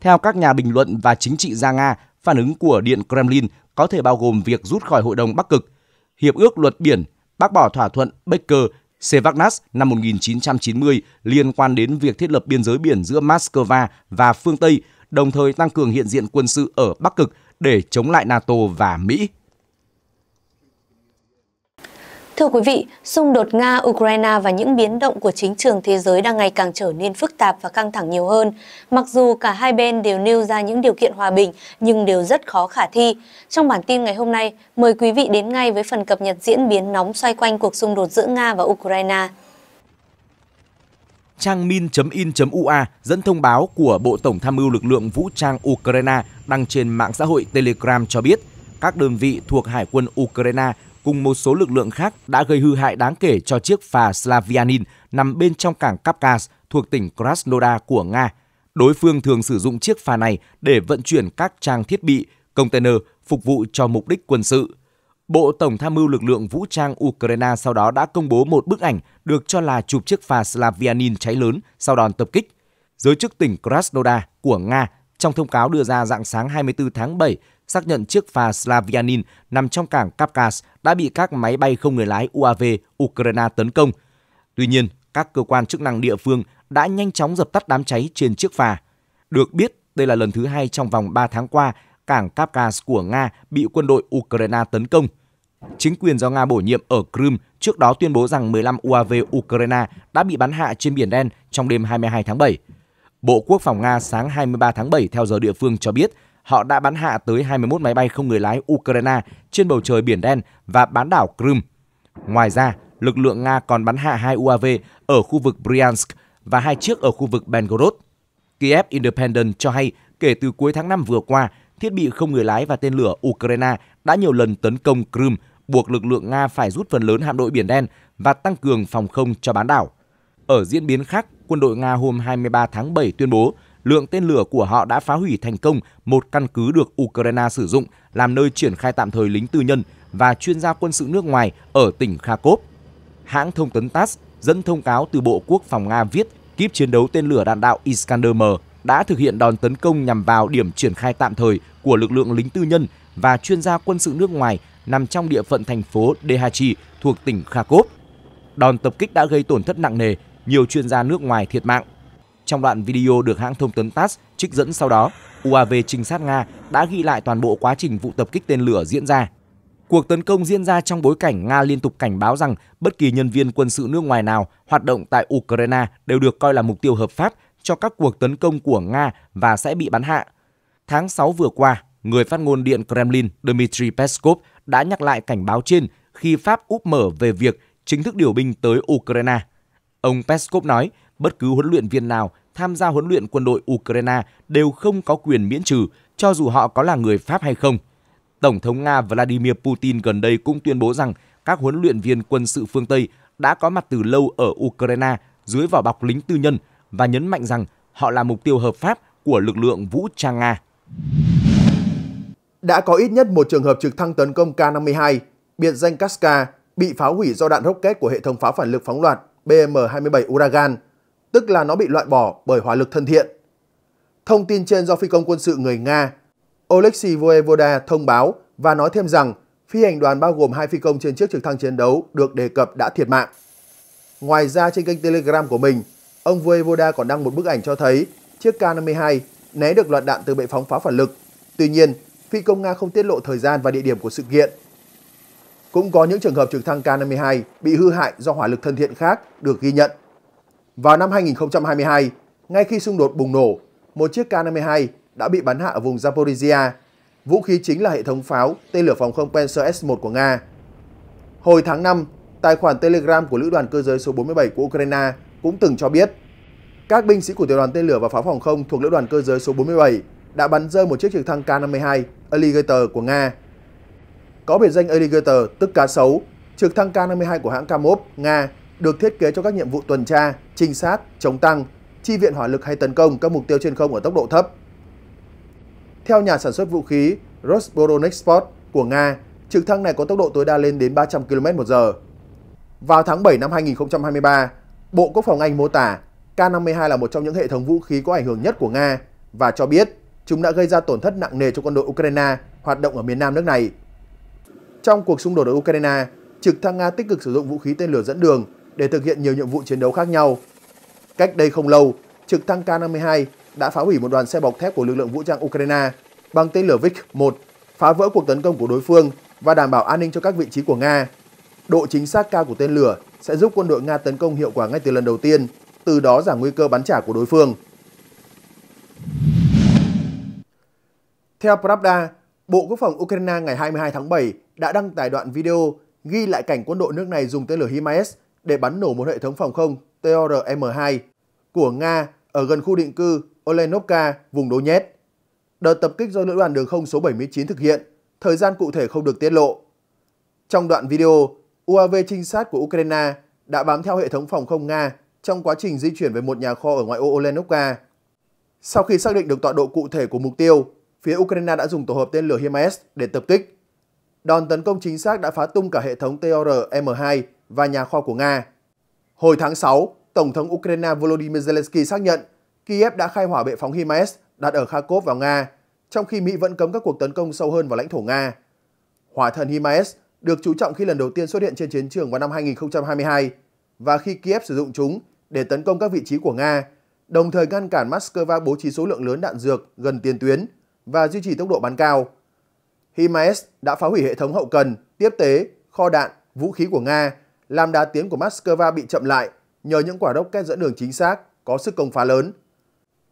Theo các nhà bình luận và chính trị gia Nga, phản ứng của Điện Kremlin có thể bao gồm việc rút khỏi Hội đồng Bắc Cực, Hiệp ước Luật Biển bác bỏ thỏa thuận Baker Sevagnas năm 1990 liên quan đến việc thiết lập biên giới biển giữa Moscow và phương Tây, đồng thời tăng cường hiện diện quân sự ở Bắc Cực để chống lại NATO và Mỹ. Thưa quý vị, xung đột Nga-Ukraine và những biến động của chính trường thế giới đang ngày càng trở nên phức tạp và căng thẳng nhiều hơn. Mặc dù cả hai bên đều nêu ra những điều kiện hòa bình nhưng đều rất khó khả thi. Trong bản tin ngày hôm nay, mời quý vị đến ngay với phần cập nhật diễn biến nóng xoay quanh cuộc xung đột giữa Nga và Ukraine. Trang min.in.ua dẫn thông báo của Bộ Tổng tham mưu lực lượng vũ trang Ukraine đăng trên mạng xã hội Telegram cho biết các đơn vị thuộc Hải quân Ukraine cùng một số lực lượng khác đã gây hư hại đáng kể cho chiếc phà Slavianin nằm bên trong cảng Kapkaz thuộc tỉnh Krasnodar của Nga. Đối phương thường sử dụng chiếc phà này để vận chuyển các trang thiết bị, container phục vụ cho mục đích quân sự. Bộ Tổng tham mưu lực lượng vũ trang Ukraine sau đó đã công bố một bức ảnh được cho là chụp chiếc phà Slavianin cháy lớn sau đòn tập kích. Giới chức tỉnh Krasnodar của Nga trong thông cáo đưa ra dạng sáng 24 tháng 7, xác nhận chiếc phà Slavyanin nằm trong cảng Kapkas đã bị các máy bay không người lái UAV Ukraine tấn công. Tuy nhiên, các cơ quan chức năng địa phương đã nhanh chóng dập tắt đám cháy trên chiếc phà. Được biết, đây là lần thứ hai trong vòng 3 tháng qua cảng Kapkas của Nga bị quân đội Ukraine tấn công. Chính quyền do Nga bổ nhiệm ở Crimea trước đó tuyên bố rằng 15 UAV Ukraine đã bị bắn hạ trên Biển Đen trong đêm 22 tháng 7. Bộ Quốc phòng Nga sáng 23 tháng 7 theo giờ địa phương cho biết họ đã bắn hạ tới 21 máy bay không người lái Ukraine trên bầu trời Biển Đen và bán đảo Crimea. Ngoài ra, lực lượng Nga còn bắn hạ hai UAV ở khu vực Bryansk và hai chiếc ở khu vực bengorod. Kiev Independent cho hay kể từ cuối tháng 5 vừa qua, thiết bị không người lái và tên lửa Ukraine đã nhiều lần tấn công Crimea, buộc lực lượng Nga phải rút phần lớn hạm đội Biển Đen và tăng cường phòng không cho bán đảo. Ở diễn biến khác, quân đội Nga hôm 23 tháng 7 tuyên bố lượng tên lửa của họ đã phá hủy thành công một căn cứ được Ukraine sử dụng làm nơi triển khai tạm thời lính tư nhân và chuyên gia quân sự nước ngoài ở tỉnh Kharkov. Hãng thông tấn TASS dẫn thông cáo từ Bộ Quốc phòng Nga viết kíp chiến đấu tên lửa đạn đạo Iskander-M đã thực hiện đòn tấn công nhằm vào điểm triển khai tạm thời của lực lượng lính tư nhân và chuyên gia quân sự nước ngoài nằm trong địa phận thành phố Dehachi thuộc tỉnh Kharkov. Đòn tập kích đã gây tổn thất nặng nề nhiều chuyên gia nước ngoài thiệt mạng. Trong đoạn video được hãng thông tấn TASS trích dẫn sau đó, UAV trinh sát Nga đã ghi lại toàn bộ quá trình vụ tập kích tên lửa diễn ra. Cuộc tấn công diễn ra trong bối cảnh Nga liên tục cảnh báo rằng bất kỳ nhân viên quân sự nước ngoài nào hoạt động tại Ukraine đều được coi là mục tiêu hợp pháp cho các cuộc tấn công của Nga và sẽ bị bắn hạ. Tháng 6 vừa qua, người phát ngôn Điện Kremlin Dmitry Peskov đã nhắc lại cảnh báo trên khi Pháp úp mở về việc chính thức điều binh tới Ukraine. Ông Peskov nói, bất cứ huấn luyện viên nào tham gia huấn luyện quân đội Ukraine đều không có quyền miễn trừ, cho dù họ có là người Pháp hay không. Tổng thống Nga Vladimir Putin gần đây cũng tuyên bố rằng các huấn luyện viên quân sự phương Tây đã có mặt từ lâu ở Ukraine dưới vỏ bọc lính tư nhân và nhấn mạnh rằng họ là mục tiêu hợp pháp của lực lượng vũ trang Nga. Đã có ít nhất một trường hợp trực thăng tấn công K-52, biệt danh Kaska, bị phá hủy do đạn rocket của hệ thống pháo phản lực phóng loạt BM-27 Uragan, tức là nó bị loại bỏ bởi hỏa lực thân thiện. Thông tin trên do phi công quân sự người Nga Oleksiy Voevoda thông báo và nói thêm rằng phi hành đoàn bao gồm hai phi công trên chiếc trực thăng chiến đấu được đề cập đã thiệt mạng. Ngoài ra trên kênh Telegram của mình, ông Voevoda còn đăng một bức ảnh cho thấy chiếc K-52 né được loạt đạn từ bệ phóng phá phản lực. Tuy nhiên, phi công Nga không tiết lộ thời gian và địa điểm của sự kiện cũng có những trường hợp trực thăng K-52 bị hư hại do hỏa lực thân thiện khác được ghi nhận. Vào năm 2022, ngay khi xung đột bùng nổ, một chiếc K-52 đã bị bắn hạ ở vùng Zaporizhia. Vũ khí chính là hệ thống pháo tên lửa phòng không Panzer S-1 của Nga. Hồi tháng 5, tài khoản Telegram của Lữ đoàn Cơ giới số 47 của Ukraine cũng từng cho biết các binh sĩ của tiểu đoàn tên lửa và pháo phòng không thuộc Lữ đoàn Cơ giới số 47 đã bắn rơi một chiếc trực thăng K-52 Alligator của Nga có biệt danh Alligator tức cá sấu, trực thăng K-52 của hãng Kamov, Nga được thiết kế cho các nhiệm vụ tuần tra, trinh sát, chống tăng, chi viện hỏa lực hay tấn công các mục tiêu trên không ở tốc độ thấp. Theo nhà sản xuất vũ khí Rosboronexport của Nga, trực thăng này có tốc độ tối đa lên đến 300 km/h. Vào tháng 7 năm 2023, Bộ Quốc phòng Anh mô tả K-52 là một trong những hệ thống vũ khí có ảnh hưởng nhất của Nga và cho biết chúng đã gây ra tổn thất nặng nề cho quân đội Ukraine hoạt động ở miền nam nước này trong cuộc xung đột ở Ukraine, trực thăng Nga tích cực sử dụng vũ khí tên lửa dẫn đường để thực hiện nhiều nhiệm vụ chiến đấu khác nhau. Cách đây không lâu, trực thăng K-52 đã phá hủy một đoàn xe bọc thép của lực lượng vũ trang Ukraine bằng tên lửa Vik-1, phá vỡ cuộc tấn công của đối phương và đảm bảo an ninh cho các vị trí của Nga. Độ chính xác cao của tên lửa sẽ giúp quân đội Nga tấn công hiệu quả ngay từ lần đầu tiên, từ đó giảm nguy cơ bắn trả của đối phương. Theo Pravda, Bộ Quốc phòng Ukraine ngày 22 tháng 7 đã đăng tải đoạn video ghi lại cảnh quân đội nước này dùng tên lửa HIMARS để bắn nổ một hệ thống phòng không TORM-2 của Nga ở gần khu định cư Olenovka, vùng Donetsk. Đợt tập kích do lữ đoàn đường không số 79 thực hiện, thời gian cụ thể không được tiết lộ. Trong đoạn video, UAV trinh sát của Ukraine đã bám theo hệ thống phòng không Nga trong quá trình di chuyển về một nhà kho ở ngoại ô Olenovka. Sau khi xác định được tọa độ cụ thể của mục tiêu, phía Ukraine đã dùng tổ hợp tên lửa HIMARS để tập kích. Đòn tấn công chính xác đã phá tung cả hệ thống TOR-M2 và nhà kho của Nga. Hồi tháng 6, Tổng thống Ukraine Volodymyr Zelensky xác nhận Kiev đã khai hỏa bệ phóng HIMARS đặt ở Kharkov vào Nga, trong khi Mỹ vẫn cấm các cuộc tấn công sâu hơn vào lãnh thổ Nga. Hỏa thần HIMARS được chú trọng khi lần đầu tiên xuất hiện trên chiến trường vào năm 2022 và khi Kiev sử dụng chúng để tấn công các vị trí của Nga, đồng thời ngăn cản Moscow bố trí số lượng lớn đạn dược gần tiền tuyến và duy trì tốc độ bắn cao. HIMARS đã phá hủy hệ thống hậu cần, tiếp tế, kho đạn, vũ khí của Nga, làm đá tiến của Moscow bị chậm lại nhờ những quả rocket dẫn đường chính xác có sức công phá lớn.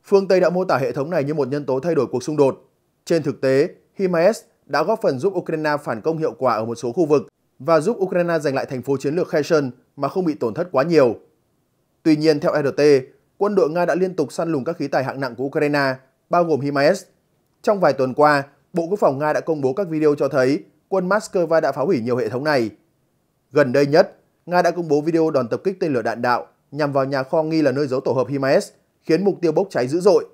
Phương Tây đã mô tả hệ thống này như một nhân tố thay đổi cuộc xung đột. Trên thực tế, HIMARS đã góp phần giúp Ukraine phản công hiệu quả ở một số khu vực và giúp Ukraine giành lại thành phố chiến lược Kherson mà không bị tổn thất quá nhiều. Tuy nhiên, theo RT, quân đội Nga đã liên tục săn lùng các khí tài hạng nặng của Ukraine, bao gồm HIMARS. Trong vài tuần qua, Bộ Quốc phòng Nga đã công bố các video cho thấy quân Moscow đã phá hủy nhiều hệ thống này. Gần đây nhất, Nga đã công bố video đòn tập kích tên lửa đạn đạo nhằm vào nhà kho nghi là nơi giấu tổ hợp HIMARS, khiến mục tiêu bốc cháy dữ dội.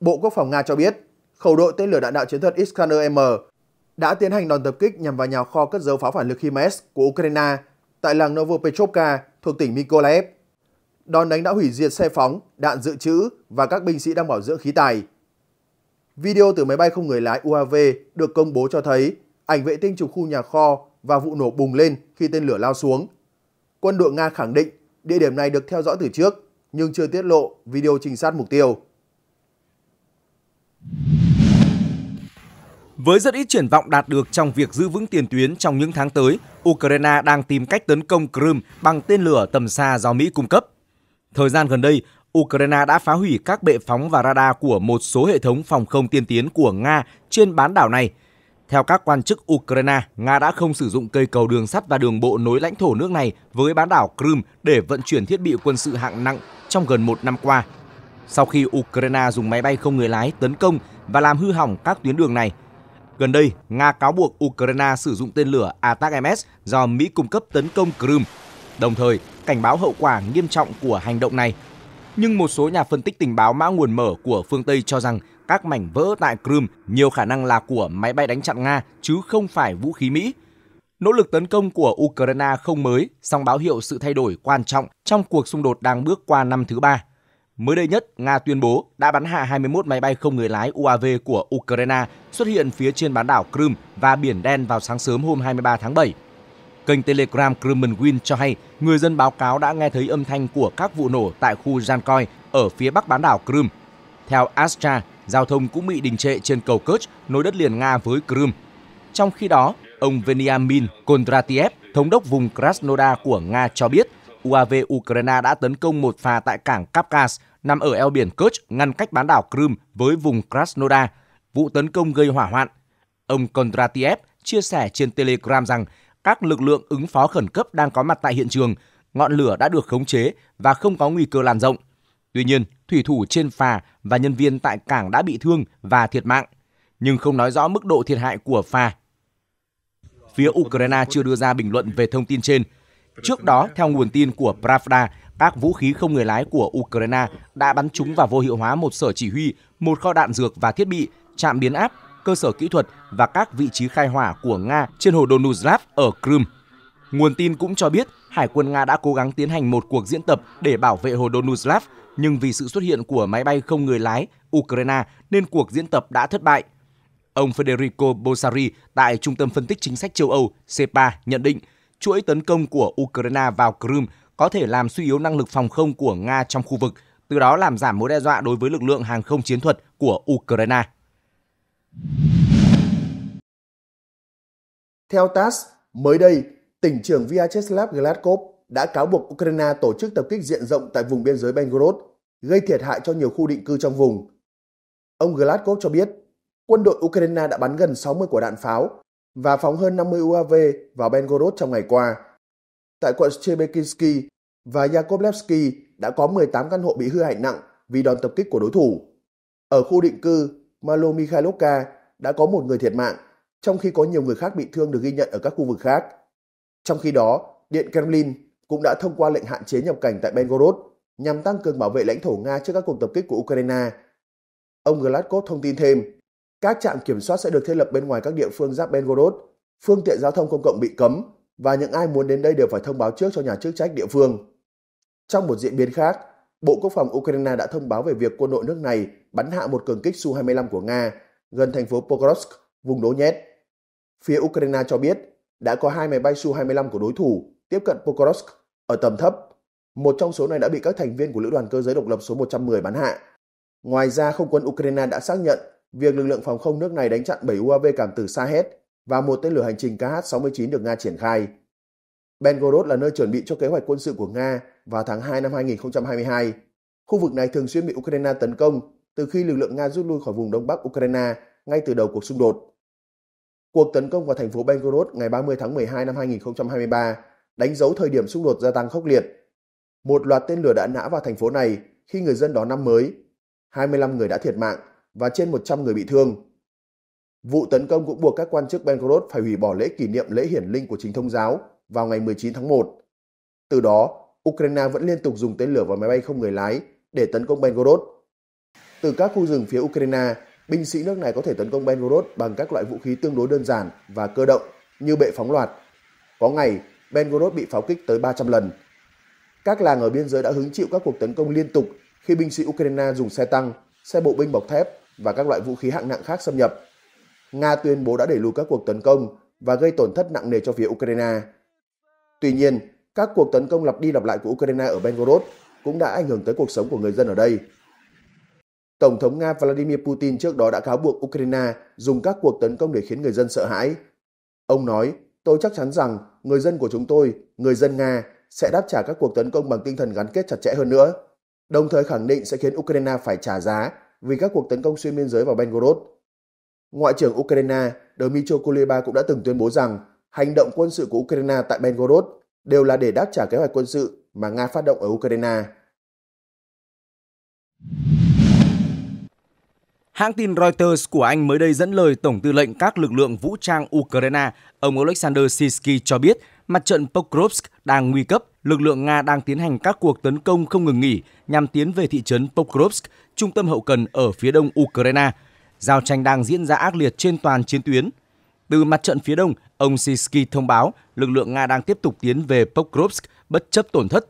Bộ Quốc phòng Nga cho biết, khẩu đội tên lửa đạn đạo chiến thuật Iskander-M đã tiến hành đòn tập kích nhằm vào nhà kho cất giấu pháo phản lực HIMARS của Ukraine tại làng Novopetrovka thuộc tỉnh Mykolaiv. Đòn đánh đã hủy diệt xe phóng, đạn dự trữ và các binh sĩ đang bảo dưỡng khí tài. Video từ máy bay không người lái UAV được công bố cho thấy ảnh vệ tinh chụp khu nhà kho và vụ nổ bùng lên khi tên lửa lao xuống. Quân đội Nga khẳng định địa điểm này được theo dõi từ trước nhưng chưa tiết lộ video trinh sát mục tiêu. Với rất ít triển vọng đạt được trong việc giữ vững tiền tuyến trong những tháng tới, Ukraine đang tìm cách tấn công Crimea bằng tên lửa tầm xa do Mỹ cung cấp. Thời gian gần đây, Ukraine đã phá hủy các bệ phóng và radar của một số hệ thống phòng không tiên tiến của Nga trên bán đảo này. Theo các quan chức Ukraine, Nga đã không sử dụng cây cầu đường sắt và đường bộ nối lãnh thổ nước này với bán đảo Crimea để vận chuyển thiết bị quân sự hạng nặng trong gần một năm qua. Sau khi Ukraine dùng máy bay không người lái tấn công và làm hư hỏng các tuyến đường này, Gần đây, Nga cáo buộc Ukraine sử dụng tên lửa Atak-MS do Mỹ cung cấp tấn công Crimea, đồng thời cảnh báo hậu quả nghiêm trọng của hành động này nhưng một số nhà phân tích tình báo mã nguồn mở của phương Tây cho rằng các mảnh vỡ tại Crimea nhiều khả năng là của máy bay đánh chặn Nga chứ không phải vũ khí Mỹ. Nỗ lực tấn công của Ukraine không mới, song báo hiệu sự thay đổi quan trọng trong cuộc xung đột đang bước qua năm thứ ba. Mới đây nhất, Nga tuyên bố đã bắn hạ 21 máy bay không người lái UAV của Ukraine xuất hiện phía trên bán đảo Crimea và Biển Đen vào sáng sớm hôm 23 tháng 7. Kênh Telegram Kremlin Win cho hay người dân báo cáo đã nghe thấy âm thanh của các vụ nổ tại khu Jankoy ở phía bắc bán đảo Crimea. Theo Astra, giao thông cũng bị đình trệ trên cầu Kerch nối đất liền Nga với Crimea. Trong khi đó, ông Veniamin Kondratiev, thống đốc vùng Krasnodar của Nga cho biết UAV Ukraine đã tấn công một phà tại cảng Kapkas nằm ở eo biển Kerch ngăn cách bán đảo Crimea với vùng Krasnodar. Vụ tấn công gây hỏa hoạn. Ông Kondratiev chia sẻ trên Telegram rằng các lực lượng ứng phó khẩn cấp đang có mặt tại hiện trường, ngọn lửa đã được khống chế và không có nguy cơ lan rộng. Tuy nhiên, thủy thủ trên phà và nhân viên tại cảng đã bị thương và thiệt mạng, nhưng không nói rõ mức độ thiệt hại của phà. Phía Ukraine chưa đưa ra bình luận về thông tin trên. Trước đó, theo nguồn tin của Pravda, các vũ khí không người lái của Ukraine đã bắn trúng và vô hiệu hóa một sở chỉ huy, một kho đạn dược và thiết bị, trạm biến áp cơ sở kỹ thuật và các vị trí khai hỏa của Nga trên hồ Donuzlav ở Crimea. Nguồn tin cũng cho biết Hải quân Nga đã cố gắng tiến hành một cuộc diễn tập để bảo vệ hồ Donuzlav, nhưng vì sự xuất hiện của máy bay không người lái Ukraine nên cuộc diễn tập đã thất bại. Ông Federico Bosari tại Trung tâm Phân tích Chính sách châu Âu CEPA nhận định chuỗi tấn công của Ukraine vào Crimea có thể làm suy yếu năng lực phòng không của Nga trong khu vực, từ đó làm giảm mối đe dọa đối với lực lượng hàng không chiến thuật của Ukraine. Theo TASS, mới đây, tỉnh trưởng Vyacheslav Gladkov đã cáo buộc Ukraine tổ chức tập kích diện rộng tại vùng biên giới Belgorod, gây thiệt hại cho nhiều khu định cư trong vùng. Ông Gladkov cho biết, quân đội Ukraine đã bắn gần 60 quả đạn pháo và phóng hơn 50 UAV vào Belgorod trong ngày qua. Tại quận Shebekinsky và Yakovlevsky đã có 18 căn hộ bị hư hại nặng vì đòn tập kích của đối thủ. Ở khu định cư Malo Mikhailovka đã có một người thiệt mạng, trong khi có nhiều người khác bị thương được ghi nhận ở các khu vực khác. Trong khi đó, Điện Kremlin cũng đã thông qua lệnh hạn chế nhập cảnh tại Belgorod nhằm tăng cường bảo vệ lãnh thổ Nga trước các cuộc tập kích của Ukraine. Ông Gladkov thông tin thêm, các trạm kiểm soát sẽ được thiết lập bên ngoài các địa phương giáp Belgorod, phương tiện giao thông công cộng bị cấm và những ai muốn đến đây đều phải thông báo trước cho nhà chức trách địa phương. Trong một diễn biến khác, Bộ Quốc phòng Ukraine đã thông báo về việc quân đội nước này bắn hạ một cường kích Su-25 của Nga gần thành phố Pokrovsk, vùng Donetsk. Phía Ukraine cho biết đã có hai máy bay Su-25 của đối thủ tiếp cận Pokrovsk ở tầm thấp. Một trong số này đã bị các thành viên của Lữ đoàn Cơ giới Độc lập số 110 bắn hạ. Ngoài ra, không quân Ukraine đã xác nhận việc lực lượng phòng không nước này đánh chặn 7 UAV cảm tử xa hết và một tên lửa hành trình KH-69 được Nga triển khai. Belgorod là nơi chuẩn bị cho kế hoạch quân sự của Nga vào tháng 2 năm 2022. Khu vực này thường xuyên bị Ukraine tấn công từ khi lực lượng Nga rút lui khỏi vùng đông bắc Ukraine ngay từ đầu cuộc xung đột. Cuộc tấn công vào thành phố Belgorod ngày 30 tháng 12 năm 2023 đánh dấu thời điểm xung đột gia tăng khốc liệt. Một loạt tên lửa đã nã vào thành phố này khi người dân đón năm mới. 25 người đã thiệt mạng và trên 100 người bị thương. Vụ tấn công cũng buộc các quan chức Belgorod phải hủy bỏ lễ kỷ niệm lễ hiển linh của chính thông giáo vào ngày 19 tháng 1. Từ đó, Ukraine vẫn liên tục dùng tên lửa và máy bay không người lái để tấn công Belgorod. Từ các khu rừng phía Ukraine, binh sĩ nước này có thể tấn công Belgorod bằng các loại vũ khí tương đối đơn giản và cơ động như bệ phóng loạt. Có ngày, Belgorod bị pháo kích tới 300 lần. Các làng ở biên giới đã hứng chịu các cuộc tấn công liên tục khi binh sĩ Ukraine dùng xe tăng, xe bộ binh bọc thép và các loại vũ khí hạng nặng khác xâm nhập. Nga tuyên bố đã đẩy lùi các cuộc tấn công và gây tổn thất nặng nề cho phía Ukraine. Tuy nhiên, các cuộc tấn công lặp đi lặp lại của Ukraine ở Belgorod cũng đã ảnh hưởng tới cuộc sống của người dân ở đây. Tổng thống Nga Vladimir Putin trước đó đã cáo buộc Ukraine dùng các cuộc tấn công để khiến người dân sợ hãi. Ông nói, tôi chắc chắn rằng người dân của chúng tôi, người dân Nga, sẽ đáp trả các cuộc tấn công bằng tinh thần gắn kết chặt chẽ hơn nữa, đồng thời khẳng định sẽ khiến Ukraine phải trả giá vì các cuộc tấn công xuyên biên giới vào Belgorod. Ngoại trưởng Ukraine Dmytro Kuleba cũng đã từng tuyên bố rằng hành động quân sự của Ukraine tại Belgorod đều là để đáp trả kế hoạch quân sự mà Nga phát động ở Ukraine. Hãng tin Reuters của Anh mới đây dẫn lời Tổng tư lệnh các lực lượng vũ trang Ukraine, ông Alexander Sisky cho biết mặt trận Pokrovsk đang nguy cấp, lực lượng Nga đang tiến hành các cuộc tấn công không ngừng nghỉ nhằm tiến về thị trấn Pokrovsk, trung tâm hậu cần ở phía đông Ukraine. Giao tranh đang diễn ra ác liệt trên toàn chiến tuyến. Từ mặt trận phía đông, Ông Sisky thông báo lực lượng Nga đang tiếp tục tiến về Pokrovsk bất chấp tổn thất.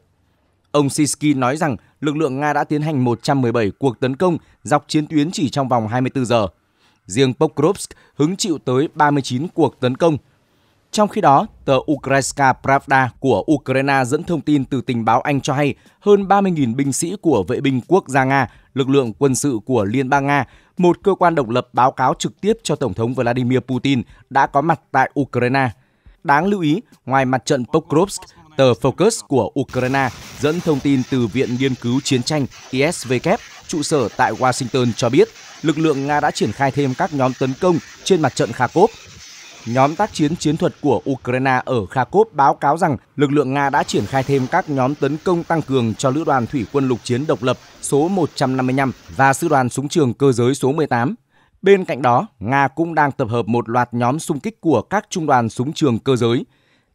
Ông Sisky nói rằng lực lượng Nga đã tiến hành 117 cuộc tấn công dọc chiến tuyến chỉ trong vòng 24 giờ. Riêng Pokrovsk hứng chịu tới 39 cuộc tấn công. Trong khi đó, tờ Ukrainska Pravda của Ukraine dẫn thông tin từ tình báo Anh cho hay hơn 30.000 binh sĩ của vệ binh quốc gia Nga, lực lượng quân sự của Liên bang Nga một cơ quan độc lập báo cáo trực tiếp cho Tổng thống Vladimir Putin đã có mặt tại Ukraine. Đáng lưu ý, ngoài mặt trận Pokrovsk, tờ Focus của Ukraine dẫn thông tin từ Viện Nghiên cứu Chiến tranh ISVK trụ sở tại Washington cho biết lực lượng Nga đã triển khai thêm các nhóm tấn công trên mặt trận Kharkov Nhóm tác chiến chiến thuật của Ukraine ở Kharkov báo cáo rằng lực lượng Nga đã triển khai thêm các nhóm tấn công tăng cường cho Lữ đoàn Thủy quân lục chiến độc lập số 155 và Sư đoàn Súng trường cơ giới số 18. Bên cạnh đó, Nga cũng đang tập hợp một loạt nhóm xung kích của các trung đoàn súng trường cơ giới.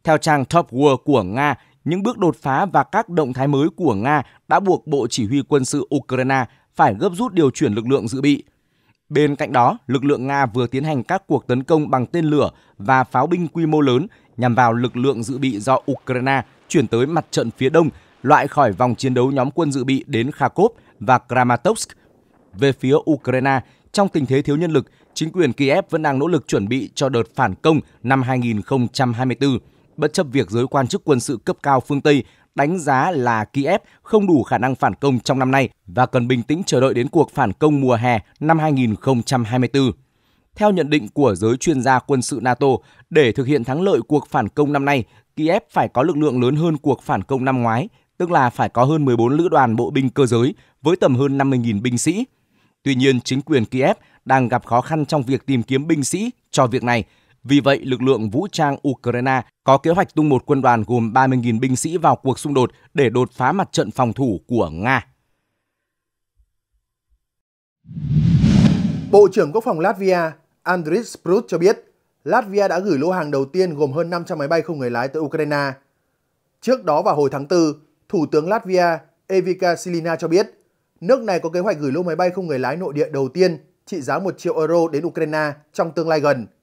Theo trang Top War của Nga, những bước đột phá và các động thái mới của Nga đã buộc Bộ Chỉ huy quân sự Ukraine phải gấp rút điều chuyển lực lượng dự bị – Bên cạnh đó, lực lượng Nga vừa tiến hành các cuộc tấn công bằng tên lửa và pháo binh quy mô lớn nhằm vào lực lượng dự bị do Ukraine chuyển tới mặt trận phía đông, loại khỏi vòng chiến đấu nhóm quân dự bị đến Kharkov và Kramatorsk. Về phía Ukraine, trong tình thế thiếu nhân lực, chính quyền Kiev vẫn đang nỗ lực chuẩn bị cho đợt phản công năm 2024, bất chấp việc giới quan chức quân sự cấp cao phương Tây đánh giá là Kiev không đủ khả năng phản công trong năm nay và cần bình tĩnh chờ đợi đến cuộc phản công mùa hè năm 2024. Theo nhận định của giới chuyên gia quân sự NATO, để thực hiện thắng lợi cuộc phản công năm nay, Kiev phải có lực lượng lớn hơn cuộc phản công năm ngoái, tức là phải có hơn 14 lữ đoàn bộ binh cơ giới với tầm hơn 50.000 binh sĩ. Tuy nhiên, chính quyền Kiev đang gặp khó khăn trong việc tìm kiếm binh sĩ cho việc này vì vậy, lực lượng vũ trang Ukraine có kế hoạch tung một quân đoàn gồm 30.000 binh sĩ vào cuộc xung đột để đột phá mặt trận phòng thủ của Nga. Bộ trưởng Quốc phòng Latvia Andris Prut cho biết Latvia đã gửi lô hàng đầu tiên gồm hơn 500 máy bay không người lái tới Ukraine. Trước đó vào hồi tháng 4, Thủ tướng Latvia Evika Silina cho biết nước này có kế hoạch gửi lô máy bay không người lái nội địa đầu tiên trị giá 1 triệu euro đến Ukraine trong tương lai gần –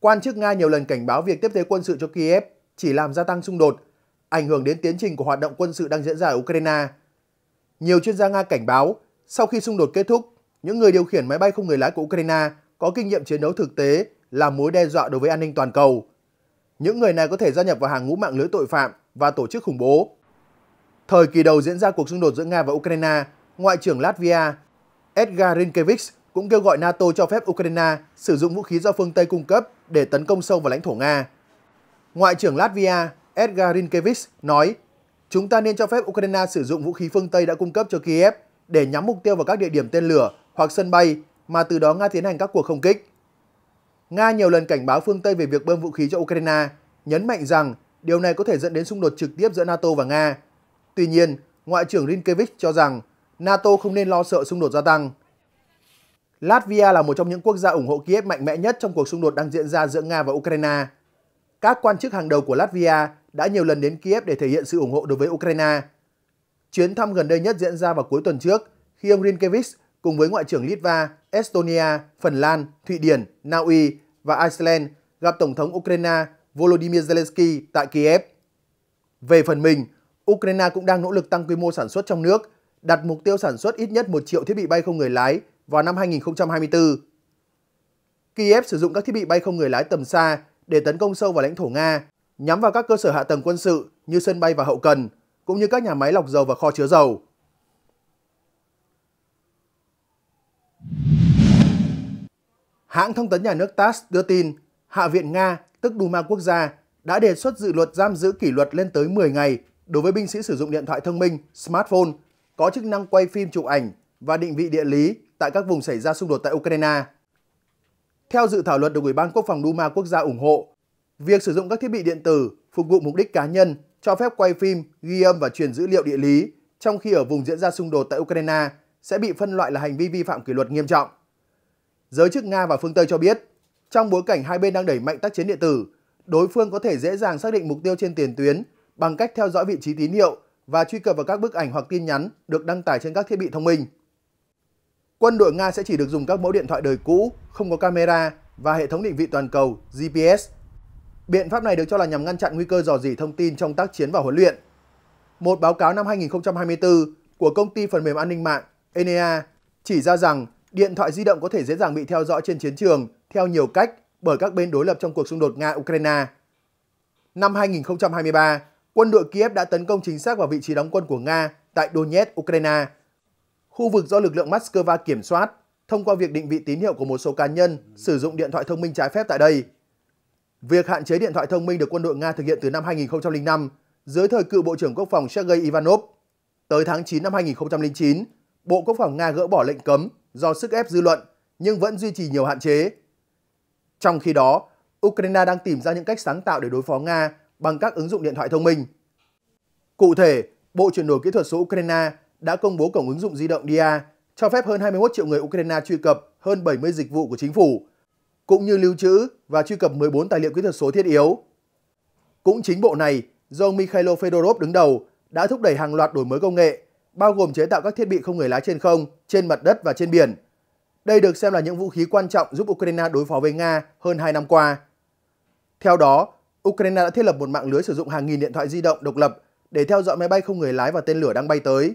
Quan chức Nga nhiều lần cảnh báo việc tiếp tế quân sự cho Kiev chỉ làm gia tăng xung đột, ảnh hưởng đến tiến trình của hoạt động quân sự đang diễn ra ở Ukraine. Nhiều chuyên gia Nga cảnh báo, sau khi xung đột kết thúc, những người điều khiển máy bay không người lái của Ukraine có kinh nghiệm chiến đấu thực tế là mối đe dọa đối với an ninh toàn cầu. Những người này có thể gia nhập vào hàng ngũ mạng lưới tội phạm và tổ chức khủng bố. Thời kỳ đầu diễn ra cuộc xung đột giữa Nga và Ukraine, Ngoại trưởng Latvia Edgar Rinkevich cũng kêu gọi NATO cho phép Ukraine sử dụng vũ khí do phương Tây cung cấp để tấn công sâu vào lãnh thổ Nga. Ngoại trưởng Latvia Edgar Rinkevich nói, chúng ta nên cho phép Ukraine sử dụng vũ khí phương Tây đã cung cấp cho Kiev để nhắm mục tiêu vào các địa điểm tên lửa hoặc sân bay mà từ đó Nga tiến hành các cuộc không kích. Nga nhiều lần cảnh báo phương Tây về việc bơm vũ khí cho Ukraine, nhấn mạnh rằng điều này có thể dẫn đến xung đột trực tiếp giữa NATO và Nga. Tuy nhiên, Ngoại trưởng Rinkevich cho rằng NATO không nên lo sợ xung đột gia tăng. Latvia là một trong những quốc gia ủng hộ Kiev mạnh mẽ nhất trong cuộc xung đột đang diễn ra giữa Nga và Ukraine. Các quan chức hàng đầu của Latvia đã nhiều lần đến Kiev để thể hiện sự ủng hộ đối với Ukraine. Chuyến thăm gần đây nhất diễn ra vào cuối tuần trước khi ông Rinkevich cùng với Ngoại trưởng Litva, Estonia, Phần Lan, Thụy Điển, Na Uy và Iceland gặp Tổng thống Ukraine Volodymyr Zelensky tại Kiev. Về phần mình, Ukraine cũng đang nỗ lực tăng quy mô sản xuất trong nước, đặt mục tiêu sản xuất ít nhất 1 triệu thiết bị bay không người lái vào năm 2024. Kiev sử dụng các thiết bị bay không người lái tầm xa để tấn công sâu vào lãnh thổ Nga, nhắm vào các cơ sở hạ tầng quân sự như sân bay và hậu cần, cũng như các nhà máy lọc dầu và kho chứa dầu. Hãng thông tấn nhà nước TASS đưa tin, Hạ viện Nga, tức Duma quốc gia, đã đề xuất dự luật giam giữ kỷ luật lên tới 10 ngày đối với binh sĩ sử dụng điện thoại thông minh, smartphone, có chức năng quay phim chụp ảnh và định vị địa lý tại các vùng xảy ra xung đột tại Ukraine. Theo dự thảo luật được Ủy ban Quốc phòng Duma quốc gia ủng hộ, việc sử dụng các thiết bị điện tử phục vụ mục đích cá nhân cho phép quay phim, ghi âm và truyền dữ liệu địa lý trong khi ở vùng diễn ra xung đột tại Ukraine sẽ bị phân loại là hành vi vi phạm kỷ luật nghiêm trọng. Giới chức Nga và phương Tây cho biết, trong bối cảnh hai bên đang đẩy mạnh tác chiến điện tử, đối phương có thể dễ dàng xác định mục tiêu trên tiền tuyến bằng cách theo dõi vị trí tín hiệu và truy cập vào các bức ảnh hoặc tin nhắn được đăng tải trên các thiết bị thông minh quân đội Nga sẽ chỉ được dùng các mẫu điện thoại đời cũ, không có camera và hệ thống định vị toàn cầu GPS. Biện pháp này được cho là nhằm ngăn chặn nguy cơ dò dỉ thông tin trong tác chiến và huấn luyện. Một báo cáo năm 2024 của công ty phần mềm an ninh mạng Enea chỉ ra rằng điện thoại di động có thể dễ dàng bị theo dõi trên chiến trường theo nhiều cách bởi các bên đối lập trong cuộc xung đột Nga-Ukraine. Năm 2023, quân đội Kiev đã tấn công chính xác vào vị trí đóng quân của Nga tại Donetsk, Ukraine khu vực do lực lượng Moscow kiểm soát thông qua việc định vị tín hiệu của một số cá nhân sử dụng điện thoại thông minh trái phép tại đây. Việc hạn chế điện thoại thông minh được quân đội Nga thực hiện từ năm 2005 dưới thời cựu Bộ trưởng Quốc phòng Sergei Ivanov. Tới tháng 9 năm 2009, Bộ Quốc phòng Nga gỡ bỏ lệnh cấm do sức ép dư luận nhưng vẫn duy trì nhiều hạn chế. Trong khi đó, Ukraine đang tìm ra những cách sáng tạo để đối phó Nga bằng các ứng dụng điện thoại thông minh. Cụ thể, Bộ chuyển đổi kỹ thuật số Ukraine đã công bố cổng ứng dụng di động DIA cho phép hơn 21 triệu người Ukraine truy cập hơn 70 dịch vụ của chính phủ, cũng như lưu trữ và truy cập 14 tài liệu kỹ thuật số thiết yếu. Cũng chính bộ này, do Mikhailo Fedorov đứng đầu, đã thúc đẩy hàng loạt đổi mới công nghệ, bao gồm chế tạo các thiết bị không người lái trên không, trên mặt đất và trên biển. Đây được xem là những vũ khí quan trọng giúp Ukraine đối phó với Nga hơn 2 năm qua. Theo đó, Ukraine đã thiết lập một mạng lưới sử dụng hàng nghìn điện thoại di động độc lập để theo dõi máy bay không người lái và tên lửa đang bay tới.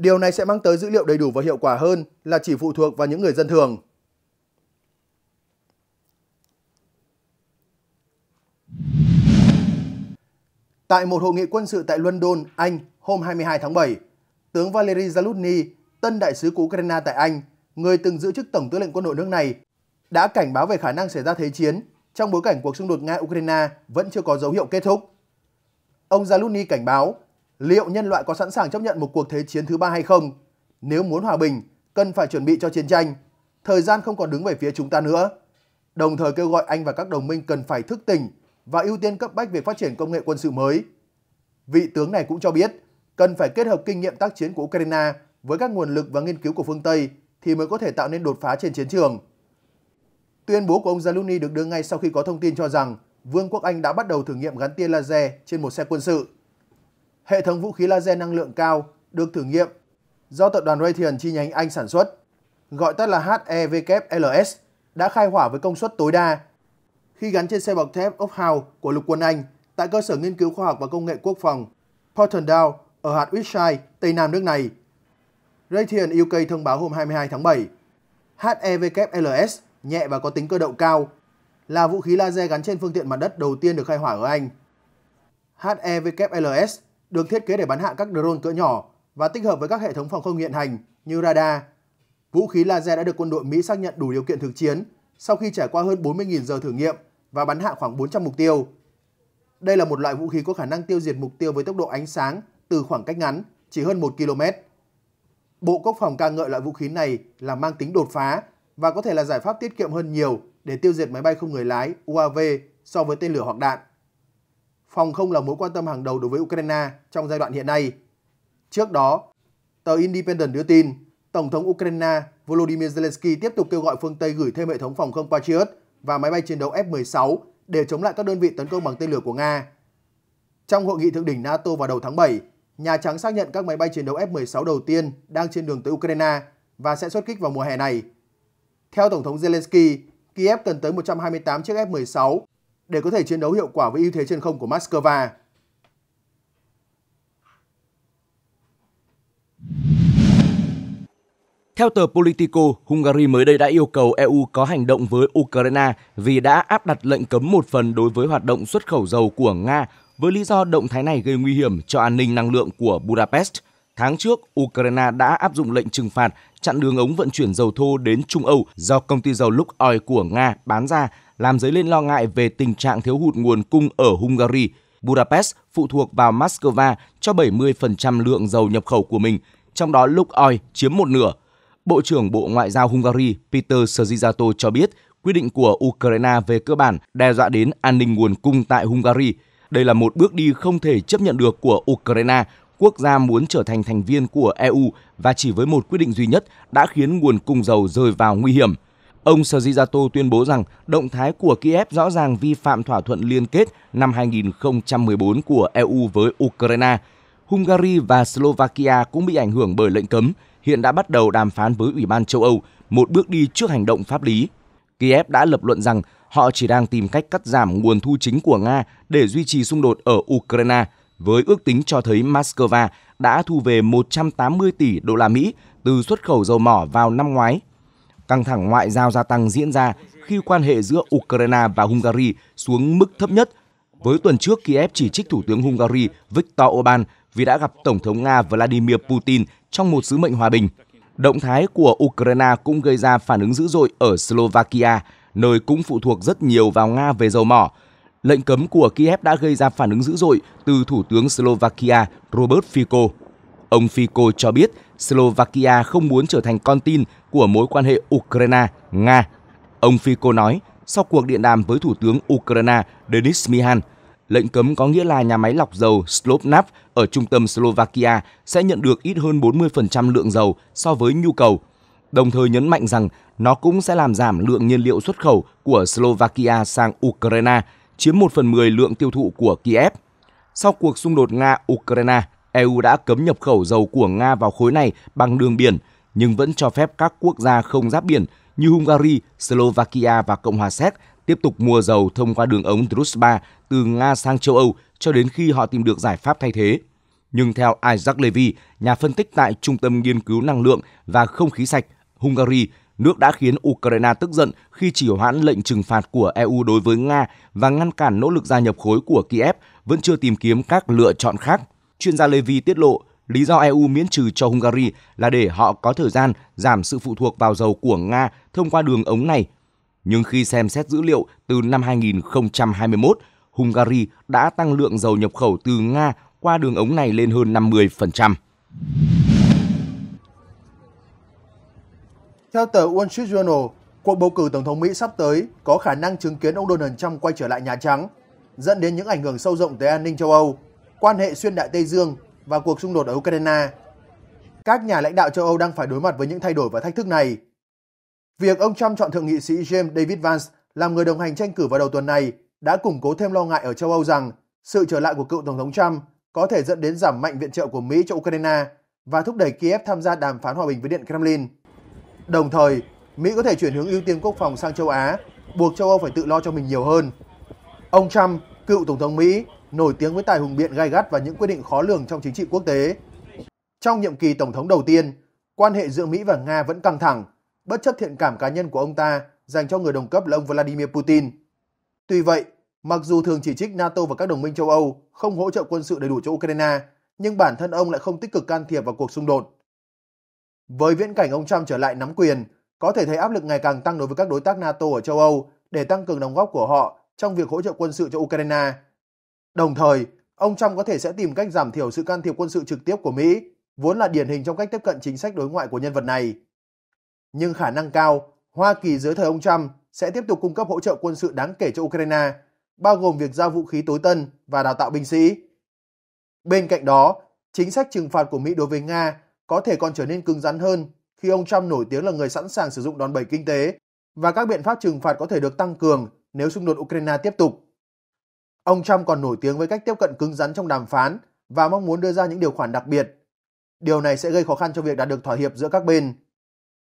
Điều này sẽ mang tới dữ liệu đầy đủ và hiệu quả hơn là chỉ phụ thuộc vào những người dân thường. Tại một hội nghị quân sự tại London, Anh hôm 22 tháng 7, tướng Valery Zalutny, tân đại sứ của Ukraine tại Anh, người từng giữ chức tổng tư lệnh quân đội nước này, đã cảnh báo về khả năng xảy ra thế chiến trong bối cảnh cuộc xung đột Nga-Ukraine vẫn chưa có dấu hiệu kết thúc. Ông Zalutny cảnh báo liệu nhân loại có sẵn sàng chấp nhận một cuộc thế chiến thứ ba hay không? Nếu muốn hòa bình, cần phải chuẩn bị cho chiến tranh. Thời gian không còn đứng về phía chúng ta nữa. Đồng thời kêu gọi Anh và các đồng minh cần phải thức tỉnh và ưu tiên cấp bách việc phát triển công nghệ quân sự mới. Vị tướng này cũng cho biết, cần phải kết hợp kinh nghiệm tác chiến của Ukraine với các nguồn lực và nghiên cứu của phương Tây thì mới có thể tạo nên đột phá trên chiến trường. Tuyên bố của ông Zaluni được đưa ngay sau khi có thông tin cho rằng Vương quốc Anh đã bắt đầu thử nghiệm gắn tia laser trên một xe quân sự hệ thống vũ khí laser năng lượng cao được thử nghiệm do tập đoàn Raytheon chi nhánh Anh sản xuất, gọi tắt là HEVKLS, đã khai hỏa với công suất tối đa khi gắn trên xe bọc thép Ophau của lục quân Anh tại cơ sở nghiên cứu khoa học và công nghệ quốc phòng Portendale ở hạt Wiltshire, tây nam nước này. Raytheon UK thông báo hôm 22 tháng 7, HEVKLS nhẹ và có tính cơ động cao, là vũ khí laser gắn trên phương tiện mặt đất đầu tiên được khai hỏa ở Anh. HEVKLS được thiết kế để bắn hạ các drone cỡ nhỏ và tích hợp với các hệ thống phòng không hiện hành như radar. Vũ khí laser đã được quân đội Mỹ xác nhận đủ điều kiện thực chiến sau khi trải qua hơn 40.000 giờ thử nghiệm và bắn hạ khoảng 400 mục tiêu. Đây là một loại vũ khí có khả năng tiêu diệt mục tiêu với tốc độ ánh sáng từ khoảng cách ngắn, chỉ hơn 1 km. Bộ Quốc phòng ca ngợi loại vũ khí này là mang tính đột phá và có thể là giải pháp tiết kiệm hơn nhiều để tiêu diệt máy bay không người lái UAV so với tên lửa hoặc đạn phòng không là mối quan tâm hàng đầu đối với Ukraine trong giai đoạn hiện nay. Trước đó, tờ Independent đưa tin, Tổng thống Ukraine Volodymyr Zelensky tiếp tục kêu gọi phương Tây gửi thêm hệ thống phòng không Patriot và máy bay chiến đấu F-16 để chống lại các đơn vị tấn công bằng tên lửa của Nga. Trong hội nghị thượng đỉnh NATO vào đầu tháng 7, Nhà Trắng xác nhận các máy bay chiến đấu F-16 đầu tiên đang trên đường tới Ukraine và sẽ xuất kích vào mùa hè này. Theo Tổng thống Zelensky, Kiev cần tới 128 chiếc F-16 để có thể chiến đấu hiệu quả với ưu thế trên không của Moscow. Theo tờ Politico, Hungary mới đây đã yêu cầu EU có hành động với Ukraine vì đã áp đặt lệnh cấm một phần đối với hoạt động xuất khẩu dầu của Nga với lý do động thái này gây nguy hiểm cho an ninh năng lượng của Budapest. Tháng trước, Ukraine đã áp dụng lệnh trừng phạt chặn đường ống vận chuyển dầu thô đến Trung Âu do công ty dầu Lukoil của Nga bán ra làm dấy lên lo ngại về tình trạng thiếu hụt nguồn cung ở Hungary. Budapest phụ thuộc vào Moscow cho 70% lượng dầu nhập khẩu của mình, trong đó Lukoil chiếm một nửa. Bộ trưởng Bộ Ngoại giao Hungary Peter Szijjarto cho biết quyết định của Ukraine về cơ bản đe dọa đến an ninh nguồn cung tại Hungary. Đây là một bước đi không thể chấp nhận được của Ukraine, quốc gia muốn trở thành thành viên của EU và chỉ với một quyết định duy nhất đã khiến nguồn cung dầu rơi vào nguy hiểm – Ông Shizato tuyên bố rằng động thái của Kiev rõ ràng vi phạm thỏa thuận liên kết năm 2014 của EU với Ukraine. Hungary và Slovakia cũng bị ảnh hưởng bởi lệnh cấm, hiện đã bắt đầu đàm phán với Ủy ban châu Âu, một bước đi trước hành động pháp lý. Kiev đã lập luận rằng họ chỉ đang tìm cách cắt giảm nguồn thu chính của Nga để duy trì xung đột ở Ukraine, với ước tính cho thấy Moscow đã thu về 180 tỷ đô la Mỹ từ xuất khẩu dầu mỏ vào năm ngoái Căng thẳng ngoại giao gia tăng diễn ra khi quan hệ giữa Ukraine và Hungary xuống mức thấp nhất. Với tuần trước, Kiev chỉ trích Thủ tướng Hungary Viktor Orbán vì đã gặp Tổng thống Nga Vladimir Putin trong một sứ mệnh hòa bình. Động thái của Ukraine cũng gây ra phản ứng dữ dội ở Slovakia, nơi cũng phụ thuộc rất nhiều vào Nga về dầu mỏ. Lệnh cấm của Kiev đã gây ra phản ứng dữ dội từ Thủ tướng Slovakia Robert Fico. Ông Fico cho biết Slovakia không muốn trở thành con tin của mối quan hệ Ukraine-Nga. Ông Fico nói, sau cuộc điện đàm với Thủ tướng Ukraine Denis Mihan, lệnh cấm có nghĩa là nhà máy lọc dầu Slovnaft ở trung tâm Slovakia sẽ nhận được ít hơn 40% lượng dầu so với nhu cầu, đồng thời nhấn mạnh rằng nó cũng sẽ làm giảm lượng nhiên liệu xuất khẩu của Slovakia sang Ukraine, chiếm 1 phần 10 lượng tiêu thụ của Kiev. Sau cuộc xung đột Nga-Ukraine, EU đã cấm nhập khẩu dầu của Nga vào khối này bằng đường biển – nhưng vẫn cho phép các quốc gia không giáp biển như Hungary, Slovakia và Cộng hòa Séc tiếp tục mua dầu thông qua đường ống Druzhba từ Nga sang châu Âu cho đến khi họ tìm được giải pháp thay thế. Nhưng theo Isaac Levy, nhà phân tích tại Trung tâm Nghiên cứu Năng lượng và Không khí sạch Hungary, nước đã khiến Ukraine tức giận khi chỉ hoãn lệnh trừng phạt của EU đối với Nga và ngăn cản nỗ lực gia nhập khối của Kiev vẫn chưa tìm kiếm các lựa chọn khác. Chuyên gia Levy tiết lộ Lý do EU miễn trừ cho Hungary là để họ có thời gian giảm sự phụ thuộc vào dầu của Nga thông qua đường ống này. Nhưng khi xem xét dữ liệu từ năm 2021, Hungary đã tăng lượng dầu nhập khẩu từ Nga qua đường ống này lên hơn 50%. Theo tờ Wall Street Journal, cuộc bầu cử tổng thống Mỹ sắp tới có khả năng chứng kiến ông Donald Trump quay trở lại Nhà Trắng, dẫn đến những ảnh hưởng sâu rộng tới an ninh châu Âu, quan hệ xuyên đại Tây Dương và cuộc xung đột ở Ukraine. Các nhà lãnh đạo châu Âu đang phải đối mặt với những thay đổi và thách thức này. Việc ông Trump chọn thượng nghị sĩ James David Vance làm người đồng hành tranh cử vào đầu tuần này đã củng cố thêm lo ngại ở châu Âu rằng sự trở lại của cựu Tổng thống Trump có thể dẫn đến giảm mạnh viện trợ của Mỹ cho Ukraine và thúc đẩy Kiev tham gia đàm phán hòa bình với Điện Kremlin. Đồng thời, Mỹ có thể chuyển hướng ưu tiên quốc phòng sang châu Á, buộc châu Âu phải tự lo cho mình nhiều hơn. Ông Trump, cựu Tổng thống Mỹ, nổi tiếng với tài hùng biện gai gắt và những quyết định khó lường trong chính trị quốc tế. Trong nhiệm kỳ tổng thống đầu tiên, quan hệ giữa Mỹ và Nga vẫn căng thẳng, bất chấp thiện cảm cá nhân của ông ta dành cho người đồng cấp là ông Vladimir Putin. Tuy vậy, mặc dù thường chỉ trích NATO và các đồng minh châu Âu không hỗ trợ quân sự đầy đủ cho Ukraine, nhưng bản thân ông lại không tích cực can thiệp vào cuộc xung đột. Với viễn cảnh ông Trump trở lại nắm quyền, có thể thấy áp lực ngày càng tăng đối với các đối tác NATO ở châu Âu để tăng cường đóng góp của họ trong việc hỗ trợ quân sự cho Ukraine Đồng thời, ông Trump có thể sẽ tìm cách giảm thiểu sự can thiệp quân sự trực tiếp của Mỹ, vốn là điển hình trong cách tiếp cận chính sách đối ngoại của nhân vật này. Nhưng khả năng cao, Hoa Kỳ dưới thời ông Trump sẽ tiếp tục cung cấp hỗ trợ quân sự đáng kể cho Ukraine, bao gồm việc giao vũ khí tối tân và đào tạo binh sĩ. Bên cạnh đó, chính sách trừng phạt của Mỹ đối với Nga có thể còn trở nên cứng rắn hơn khi ông Trump nổi tiếng là người sẵn sàng sử dụng đòn bẩy kinh tế và các biện pháp trừng phạt có thể được tăng cường nếu xung đột Ukraine tiếp tục. Ông Trump còn nổi tiếng với cách tiếp cận cứng rắn trong đàm phán và mong muốn đưa ra những điều khoản đặc biệt. Điều này sẽ gây khó khăn cho việc đạt được thỏa hiệp giữa các bên.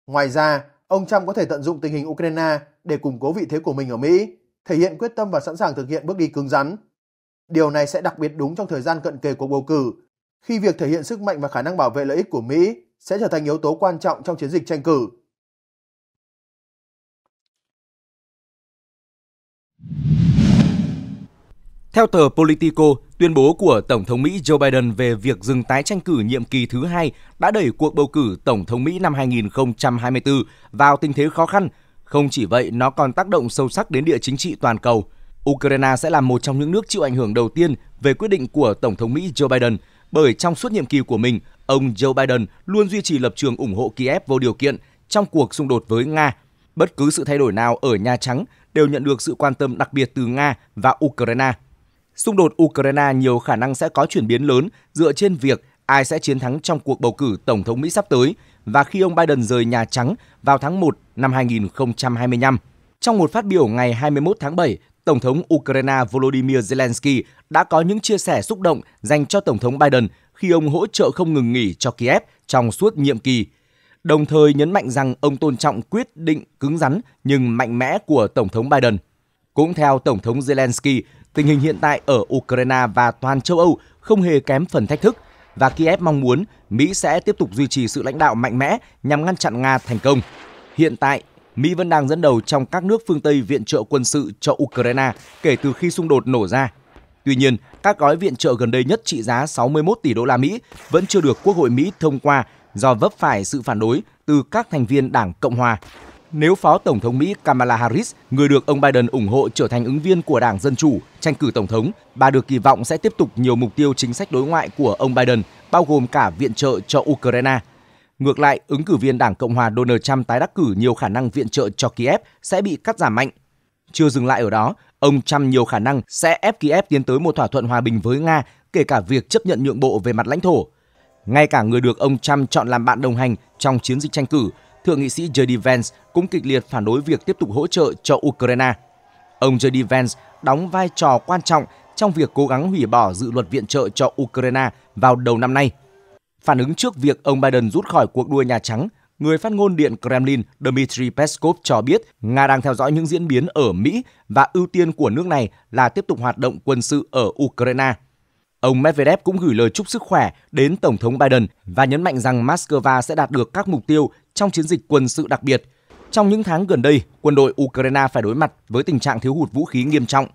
Ngoài ra, ông Trump có thể tận dụng tình hình Ukraine để củng cố vị thế của mình ở Mỹ, thể hiện quyết tâm và sẵn sàng thực hiện bước đi cứng rắn. Điều này sẽ đặc biệt đúng trong thời gian cận kề cuộc bầu cử, khi việc thể hiện sức mạnh và khả năng bảo vệ lợi ích của Mỹ sẽ trở thành yếu tố quan trọng trong chiến dịch tranh cử. Theo tờ Politico, tuyên bố của Tổng thống Mỹ Joe Biden về việc dừng tái tranh cử nhiệm kỳ thứ hai đã đẩy cuộc bầu cử Tổng thống Mỹ năm 2024 vào tình thế khó khăn. Không chỉ vậy, nó còn tác động sâu sắc đến địa chính trị toàn cầu. Ukraine sẽ là một trong những nước chịu ảnh hưởng đầu tiên về quyết định của Tổng thống Mỹ Joe Biden, bởi trong suốt nhiệm kỳ của mình, ông Joe Biden luôn duy trì lập trường ủng hộ Kiev vô điều kiện trong cuộc xung đột với Nga. Bất cứ sự thay đổi nào ở Nhà Trắng đều nhận được sự quan tâm đặc biệt từ Nga và Ukraine – Xung đột Ukraine nhiều khả năng sẽ có chuyển biến lớn dựa trên việc ai sẽ chiến thắng trong cuộc bầu cử Tổng thống Mỹ sắp tới và khi ông Biden rời Nhà Trắng vào tháng 1 năm 2025. Trong một phát biểu ngày 21 tháng 7, Tổng thống Ukraine Volodymyr Zelensky đã có những chia sẻ xúc động dành cho Tổng thống Biden khi ông hỗ trợ không ngừng nghỉ cho Kiev trong suốt nhiệm kỳ, đồng thời nhấn mạnh rằng ông tôn trọng quyết định cứng rắn nhưng mạnh mẽ của Tổng thống Biden. Cũng theo Tổng thống Zelensky, Tình hình hiện tại ở Ukraine và toàn châu Âu không hề kém phần thách thức và Kiev mong muốn Mỹ sẽ tiếp tục duy trì sự lãnh đạo mạnh mẽ nhằm ngăn chặn Nga thành công. Hiện tại, Mỹ vẫn đang dẫn đầu trong các nước phương Tây viện trợ quân sự cho Ukraine kể từ khi xung đột nổ ra. Tuy nhiên, các gói viện trợ gần đây nhất trị giá 61 tỷ đô la Mỹ vẫn chưa được Quốc hội Mỹ thông qua do vấp phải sự phản đối từ các thành viên Đảng Cộng hòa nếu Phó Tổng thống Mỹ Kamala Harris, người được ông Biden ủng hộ trở thành ứng viên của Đảng Dân Chủ tranh cử Tổng thống, bà được kỳ vọng sẽ tiếp tục nhiều mục tiêu chính sách đối ngoại của ông Biden, bao gồm cả viện trợ cho Ukraine. Ngược lại, ứng cử viên Đảng Cộng hòa Donald Trump tái đắc cử nhiều khả năng viện trợ cho Kiev sẽ bị cắt giảm mạnh. Chưa dừng lại ở đó, ông Trump nhiều khả năng sẽ ép Kiev tiến tới một thỏa thuận hòa bình với Nga, kể cả việc chấp nhận nhượng bộ về mặt lãnh thổ. Ngay cả người được ông Trump chọn làm bạn đồng hành trong chiến dịch tranh cử Thượng nghị sĩ J.D. Vance cũng kịch liệt phản đối việc tiếp tục hỗ trợ cho Ukraine. Ông J.D. Vance đóng vai trò quan trọng trong việc cố gắng hủy bỏ dự luật viện trợ cho Ukraine vào đầu năm nay. Phản ứng trước việc ông Biden rút khỏi cuộc đua Nhà Trắng, người phát ngôn Điện Kremlin Dmitry Peskov cho biết Nga đang theo dõi những diễn biến ở Mỹ và ưu tiên của nước này là tiếp tục hoạt động quân sự ở Ukraine. Ông Medvedev cũng gửi lời chúc sức khỏe đến Tổng thống Biden và nhấn mạnh rằng Moscow sẽ đạt được các mục tiêu trong chiến dịch quân sự đặc biệt. Trong những tháng gần đây, quân đội Ukraine phải đối mặt với tình trạng thiếu hụt vũ khí nghiêm trọng.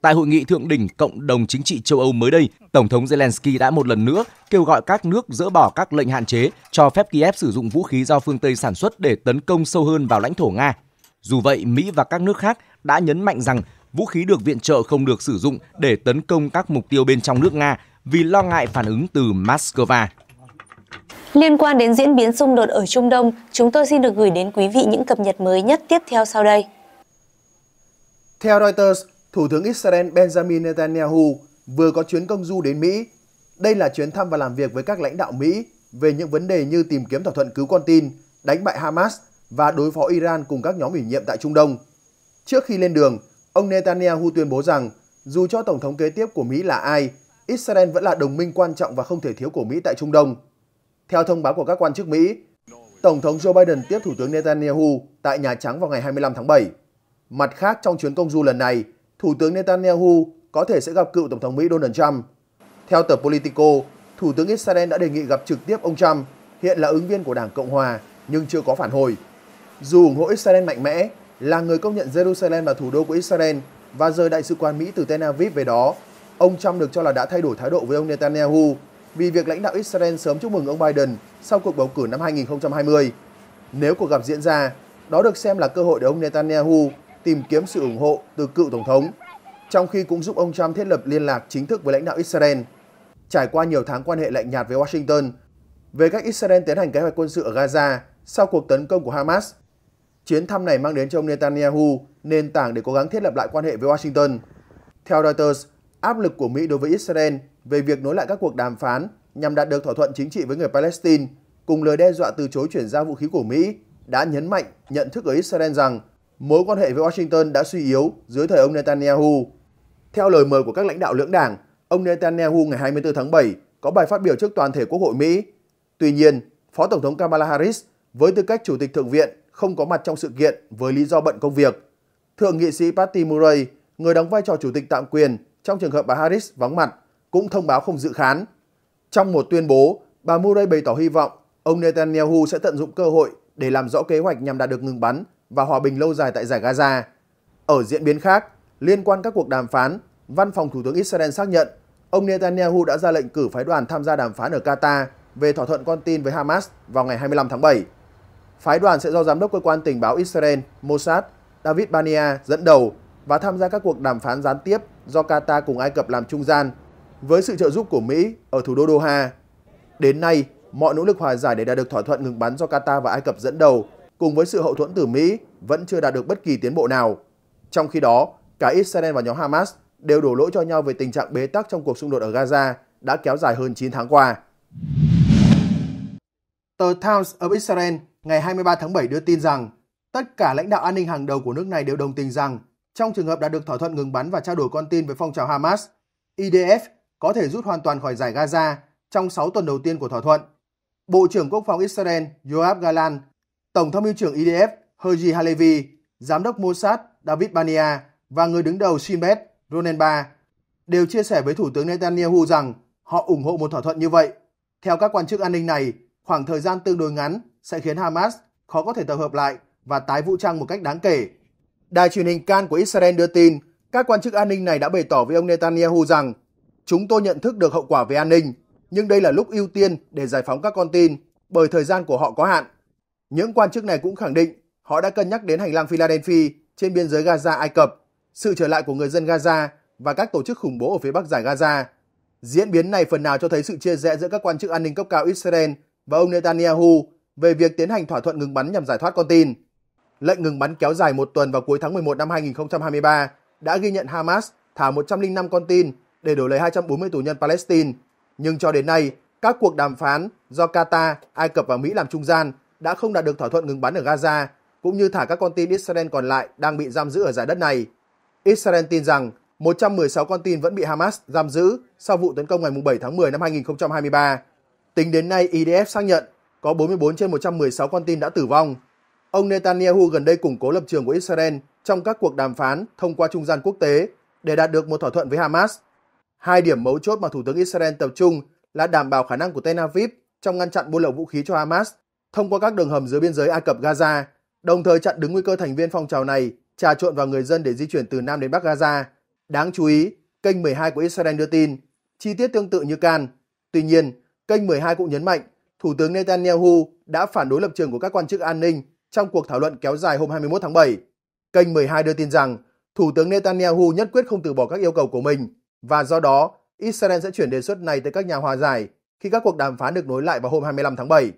Tại hội nghị thượng đỉnh Cộng đồng Chính trị châu Âu mới đây, Tổng thống Zelensky đã một lần nữa kêu gọi các nước dỡ bỏ các lệnh hạn chế cho phép Kiev sử dụng vũ khí do phương Tây sản xuất để tấn công sâu hơn vào lãnh thổ Nga. Dù vậy, Mỹ và các nước khác đã nhấn mạnh rằng vũ khí được viện trợ không được sử dụng để tấn công các mục tiêu bên trong nước Nga vì lo ngại phản ứng từ Moscow. Liên quan đến diễn biến xung đột ở Trung Đông, chúng tôi xin được gửi đến quý vị những cập nhật mới nhất tiếp theo sau đây. Theo Reuters, Thủ tướng Israel Benjamin Netanyahu vừa có chuyến công du đến Mỹ. Đây là chuyến thăm và làm việc với các lãnh đạo Mỹ về những vấn đề như tìm kiếm thỏa thuận cứu con tin, đánh bại Hamas và đối phó Iran cùng các nhóm ủy nhiệm tại Trung Đông. Trước khi lên đường, ông Netanyahu tuyên bố rằng dù cho tổng thống kế tiếp của Mỹ là ai, Israel vẫn là đồng minh quan trọng và không thể thiếu của Mỹ tại Trung Đông. Theo thông báo của các quan chức Mỹ, Tổng thống Joe Biden tiếp Thủ tướng Netanyahu tại Nhà Trắng vào ngày 25 tháng 7. Mặt khác, trong chuyến công du lần này, Thủ tướng Netanyahu có thể sẽ gặp cựu Tổng thống Mỹ Donald Trump. Theo tờ Politico, Thủ tướng Israel đã đề nghị gặp trực tiếp ông Trump, hiện là ứng viên của Đảng Cộng Hòa nhưng chưa có phản hồi. Dù ủng hộ Israel mạnh mẽ, là người công nhận Jerusalem là thủ đô của Israel và rời Đại sứ quán Mỹ từ Tel Aviv về đó, ông Trump được cho là đã thay đổi thái độ với ông Netanyahu vì việc lãnh đạo Israel sớm chúc mừng ông Biden sau cuộc bầu cử năm 2020. Nếu cuộc gặp diễn ra, đó được xem là cơ hội để ông Netanyahu tìm kiếm sự ủng hộ từ cựu Tổng thống, trong khi cũng giúp ông Trump thiết lập liên lạc chính thức với lãnh đạo Israel. Trải qua nhiều tháng quan hệ lạnh nhạt với Washington, về cách Israel tiến hành kế hoạch quân sự ở Gaza sau cuộc tấn công của Hamas, chuyến thăm này mang đến cho ông Netanyahu nền tảng để cố gắng thiết lập lại quan hệ với Washington. Theo Reuters, áp lực của Mỹ đối với Israel về việc nối lại các cuộc đàm phán nhằm đạt được thỏa thuận chính trị với người Palestine, cùng lời đe dọa từ chối chuyển giao vũ khí của Mỹ, đã nhấn mạnh nhận thức ở Israel rằng mối quan hệ với Washington đã suy yếu dưới thời ông Netanyahu. Theo lời mời của các lãnh đạo lưỡng đảng, ông Netanyahu ngày 24 tháng 7 có bài phát biểu trước toàn thể Quốc hội Mỹ. Tuy nhiên, Phó Tổng thống Kamala Harris với tư cách Chủ tịch Thượng viện không có mặt trong sự kiện với lý do bận công việc. Thượng nghị sĩ Patty Murray, người đóng vai trò Chủ tịch tạm quyền trong trường hợp bà Harris vắng mặt, cũng thông báo không dự khán. Trong một tuyên bố, bà Murray bày tỏ hy vọng ông Netanyahu sẽ tận dụng cơ hội để làm rõ kế hoạch nhằm đạt được ngừng bắn và hòa bình lâu dài tại giải Gaza. Ở diễn biến khác, liên quan các cuộc đàm phán, văn phòng Thủ tướng Israel xác nhận ông Netanyahu đã ra lệnh cử phái đoàn tham gia đàm phán ở Qatar về thỏa thuận con tin với Hamas vào ngày 25 tháng 7. Phái đoàn sẽ do Giám đốc Cơ quan Tình báo Israel Mossad David Bania dẫn đầu và tham gia các cuộc đàm phán gián tiếp do Qatar cùng Ai Cập làm trung gian với sự trợ giúp của Mỹ ở thủ đô Doha. Đến nay, mọi nỗ lực hòa giải để đạt được thỏa thuận ngừng bắn do Qatar và Ai Cập dẫn đầu cùng với sự hậu thuẫn từ Mỹ vẫn chưa đạt được bất kỳ tiến bộ nào. Trong khi đó, cả Israel và nhóm Hamas đều đổ lỗi cho nhau về tình trạng bế tắc trong cuộc xung đột ở Gaza đã kéo dài hơn 9 tháng qua. Tờ Times of Israel ngày 23 tháng 7 đưa tin rằng tất cả lãnh đạo an ninh hàng đầu của nước này đều đồng tình rằng trong trường hợp đã được thỏa thuận ngừng bắn và trao đổi con tin với phong trào Hamas, IDF có thể rút hoàn toàn khỏi giải Gaza trong 6 tuần đầu tiên của thỏa thuận. Bộ trưởng Quốc phòng Israel Yoav Galan, Tổng tham mưu trưởng IDF e Herzi Halevi, Giám đốc Mossad David Bania và người đứng đầu Shin Bet Ronen Ba đều chia sẻ với Thủ tướng Netanyahu rằng họ ủng hộ một thỏa thuận như vậy. Theo các quan chức an ninh này, khoảng thời gian tương đối ngắn sẽ khiến Hamas khó có thể tập hợp lại và tái vũ trang một cách đáng kể. Đài truyền hình Can của Israel đưa tin, các quan chức an ninh này đã bày tỏ với ông Netanyahu rằng Chúng tôi nhận thức được hậu quả về an ninh, nhưng đây là lúc ưu tiên để giải phóng các con tin bởi thời gian của họ có hạn. Những quan chức này cũng khẳng định họ đã cân nhắc đến hành lang Philadelphia trên biên giới Gaza Ai Cập, sự trở lại của người dân Gaza và các tổ chức khủng bố ở phía bắc giải Gaza. Diễn biến này phần nào cho thấy sự chia rẽ giữa các quan chức an ninh cấp cao Israel và ông Netanyahu về việc tiến hành thỏa thuận ngừng bắn nhằm giải thoát con tin. Lệnh ngừng bắn kéo dài một tuần vào cuối tháng 11 năm 2023 đã ghi nhận Hamas thả 105 con tin để đổi lấy 240 tù nhân Palestine. Nhưng cho đến nay, các cuộc đàm phán do Qatar, Ai Cập và Mỹ làm trung gian đã không đạt được thỏa thuận ngừng bắn ở Gaza, cũng như thả các con tin Israel còn lại đang bị giam giữ ở giải đất này. Israel tin rằng 116 con tin vẫn bị Hamas giam giữ sau vụ tấn công ngày 7 tháng 10 năm 2023. Tính đến nay, IDF e xác nhận có 44 trên 116 con tin đã tử vong. Ông Netanyahu gần đây củng cố lập trường của Israel trong các cuộc đàm phán thông qua trung gian quốc tế để đạt được một thỏa thuận với Hamas Hai điểm mấu chốt mà Thủ tướng Israel tập trung là đảm bảo khả năng của Tel Aviv trong ngăn chặn buôn lậu vũ khí cho Hamas thông qua các đường hầm dưới biên giới Ai Cập Gaza, đồng thời chặn đứng nguy cơ thành viên phong trào này trà trộn vào người dân để di chuyển từ Nam đến Bắc Gaza. Đáng chú ý, kênh 12 của Israel đưa tin, chi tiết tương tự như Can. Tuy nhiên, kênh 12 cũng nhấn mạnh Thủ tướng Netanyahu đã phản đối lập trường của các quan chức an ninh trong cuộc thảo luận kéo dài hôm 21 tháng 7. Kênh 12 đưa tin rằng Thủ tướng Netanyahu nhất quyết không từ bỏ các yêu cầu của mình và do đó Israel sẽ chuyển đề xuất này tới các nhà hòa giải khi các cuộc đàm phán được nối lại vào hôm 25 tháng 7.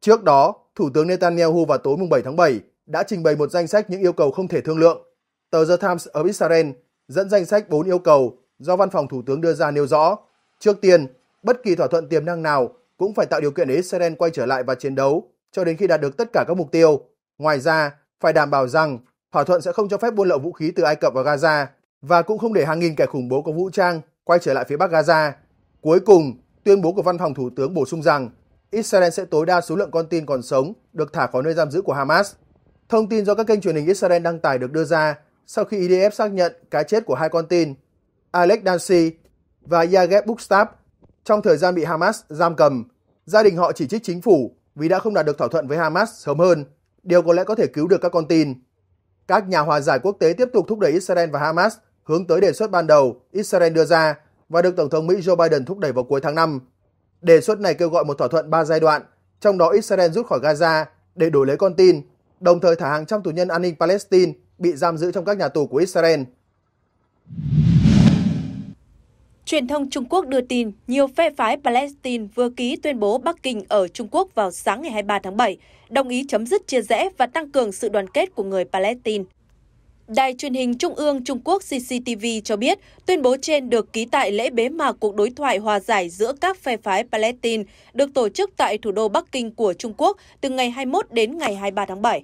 Trước đó, Thủ tướng Netanyahu vào tối 7 tháng 7 đã trình bày một danh sách những yêu cầu không thể thương lượng. Tờ The Times ở Israel dẫn danh sách 4 yêu cầu do văn phòng Thủ tướng đưa ra nêu rõ. Trước tiên, bất kỳ thỏa thuận tiềm năng nào cũng phải tạo điều kiện để Israel quay trở lại và chiến đấu cho đến khi đạt được tất cả các mục tiêu. Ngoài ra, phải đảm bảo rằng thỏa thuận sẽ không cho phép buôn lậu vũ khí từ Ai Cập vào Gaza và cũng không để hàng nghìn kẻ khủng bố có vũ trang quay trở lại phía Bắc Gaza. Cuối cùng, tuyên bố của văn phòng thủ tướng bổ sung rằng Israel sẽ tối đa số lượng con tin còn sống được thả khỏi nơi giam giữ của Hamas. Thông tin do các kênh truyền hình Israel đăng tải được đưa ra sau khi IDF e xác nhận cái chết của hai con tin, Alex Dancy và Yagev Bukstab, trong thời gian bị Hamas giam cầm. Gia đình họ chỉ trích chính phủ vì đã không đạt được thỏa thuận với Hamas sớm hơn, điều có lẽ có thể cứu được các con tin. Các nhà hòa giải quốc tế tiếp tục thúc đẩy Israel và Hamas hướng tới đề xuất ban đầu Israel đưa ra và được Tổng thống Mỹ Joe Biden thúc đẩy vào cuối tháng 5. Đề xuất này kêu gọi một thỏa thuận ba giai đoạn, trong đó Israel rút khỏi Gaza để đổi lấy con tin, đồng thời thả hàng trăm tù nhân an ninh Palestine bị giam giữ trong các nhà tù của Israel. Truyền thông Trung Quốc đưa tin nhiều phe phái Palestine vừa ký tuyên bố Bắc Kinh ở Trung Quốc vào sáng ngày 23 tháng 7, đồng ý chấm dứt chia rẽ và tăng cường sự đoàn kết của người Palestine. Đài truyền hình Trung ương Trung Quốc CCTV cho biết, tuyên bố trên được ký tại lễ bế mạc cuộc đối thoại hòa giải giữa các phe phái Palestine được tổ chức tại thủ đô Bắc Kinh của Trung Quốc từ ngày 21 đến ngày 23 tháng 7.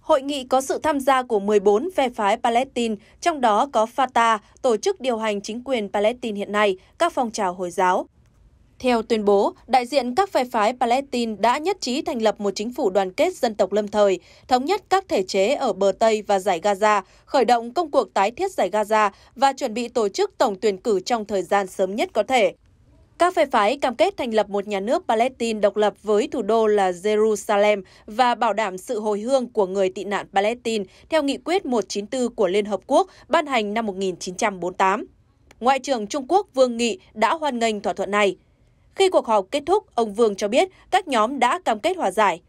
Hội nghị có sự tham gia của 14 phe phái Palestine, trong đó có Fatah, tổ chức điều hành chính quyền Palestine hiện nay, các phong trào Hồi giáo, theo tuyên bố, đại diện các phe phái Palestine đã nhất trí thành lập một chính phủ đoàn kết dân tộc lâm thời, thống nhất các thể chế ở bờ Tây và giải Gaza, khởi động công cuộc tái thiết giải Gaza và chuẩn bị tổ chức tổng tuyển cử trong thời gian sớm nhất có thể. Các phe phái cam kết thành lập một nhà nước Palestine độc lập với thủ đô là Jerusalem và bảo đảm sự hồi hương của người tị nạn Palestine theo nghị quyết 194 của Liên Hợp Quốc ban hành năm 1948. Ngoại trưởng Trung Quốc Vương Nghị đã hoan nghênh thỏa thuận này. Khi cuộc họp kết thúc, ông Vương cho biết các nhóm đã cam kết hòa giải.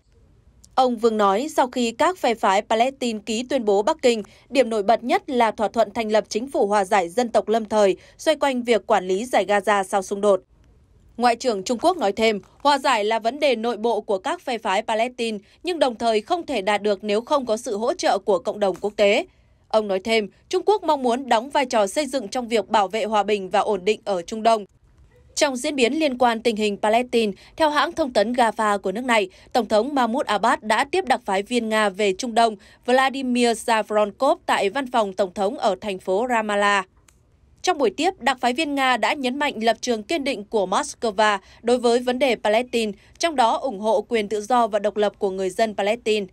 Ông Vương nói sau khi các phe phái Palestine ký tuyên bố Bắc Kinh, điểm nổi bật nhất là thỏa thuận thành lập chính phủ hòa giải dân tộc lâm thời xoay quanh việc quản lý giải Gaza sau xung đột. Ngoại trưởng Trung Quốc nói thêm, hòa giải là vấn đề nội bộ của các phe phái Palestine, nhưng đồng thời không thể đạt được nếu không có sự hỗ trợ của cộng đồng quốc tế. Ông nói thêm, Trung Quốc mong muốn đóng vai trò xây dựng trong việc bảo vệ hòa bình và ổn định ở Trung Đông. Trong diễn biến liên quan tình hình Palestine, theo hãng thông tấn GAFA của nước này, Tổng thống Mahmoud Abbas đã tiếp đặc phái viên Nga về Trung Đông Vladimir Zavronkov tại văn phòng Tổng thống ở thành phố Ramallah. Trong buổi tiếp, đặc phái viên Nga đã nhấn mạnh lập trường kiên định của Moscow đối với vấn đề Palestine, trong đó ủng hộ quyền tự do và độc lập của người dân Palestine.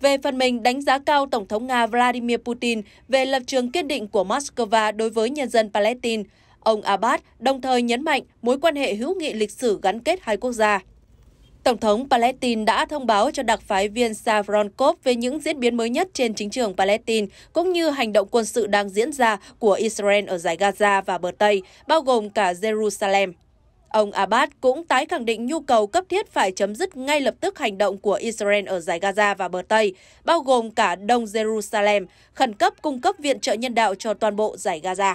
Về phần mình, đánh giá cao Tổng thống Nga Vladimir Putin về lập trường kiên định của Moscow đối với nhân dân Palestine – Ông Abbas đồng thời nhấn mạnh mối quan hệ hữu nghị lịch sử gắn kết hai quốc gia. Tổng thống Palestine đã thông báo cho đặc phái viên Savronkov về những diễn biến mới nhất trên chính trường Palestine, cũng như hành động quân sự đang diễn ra của Israel ở giải Gaza và bờ Tây, bao gồm cả Jerusalem. Ông Abbas cũng tái khẳng định nhu cầu cấp thiết phải chấm dứt ngay lập tức hành động của Israel ở giải Gaza và bờ Tây, bao gồm cả Đông Jerusalem, khẩn cấp cung cấp viện trợ nhân đạo cho toàn bộ giải Gaza.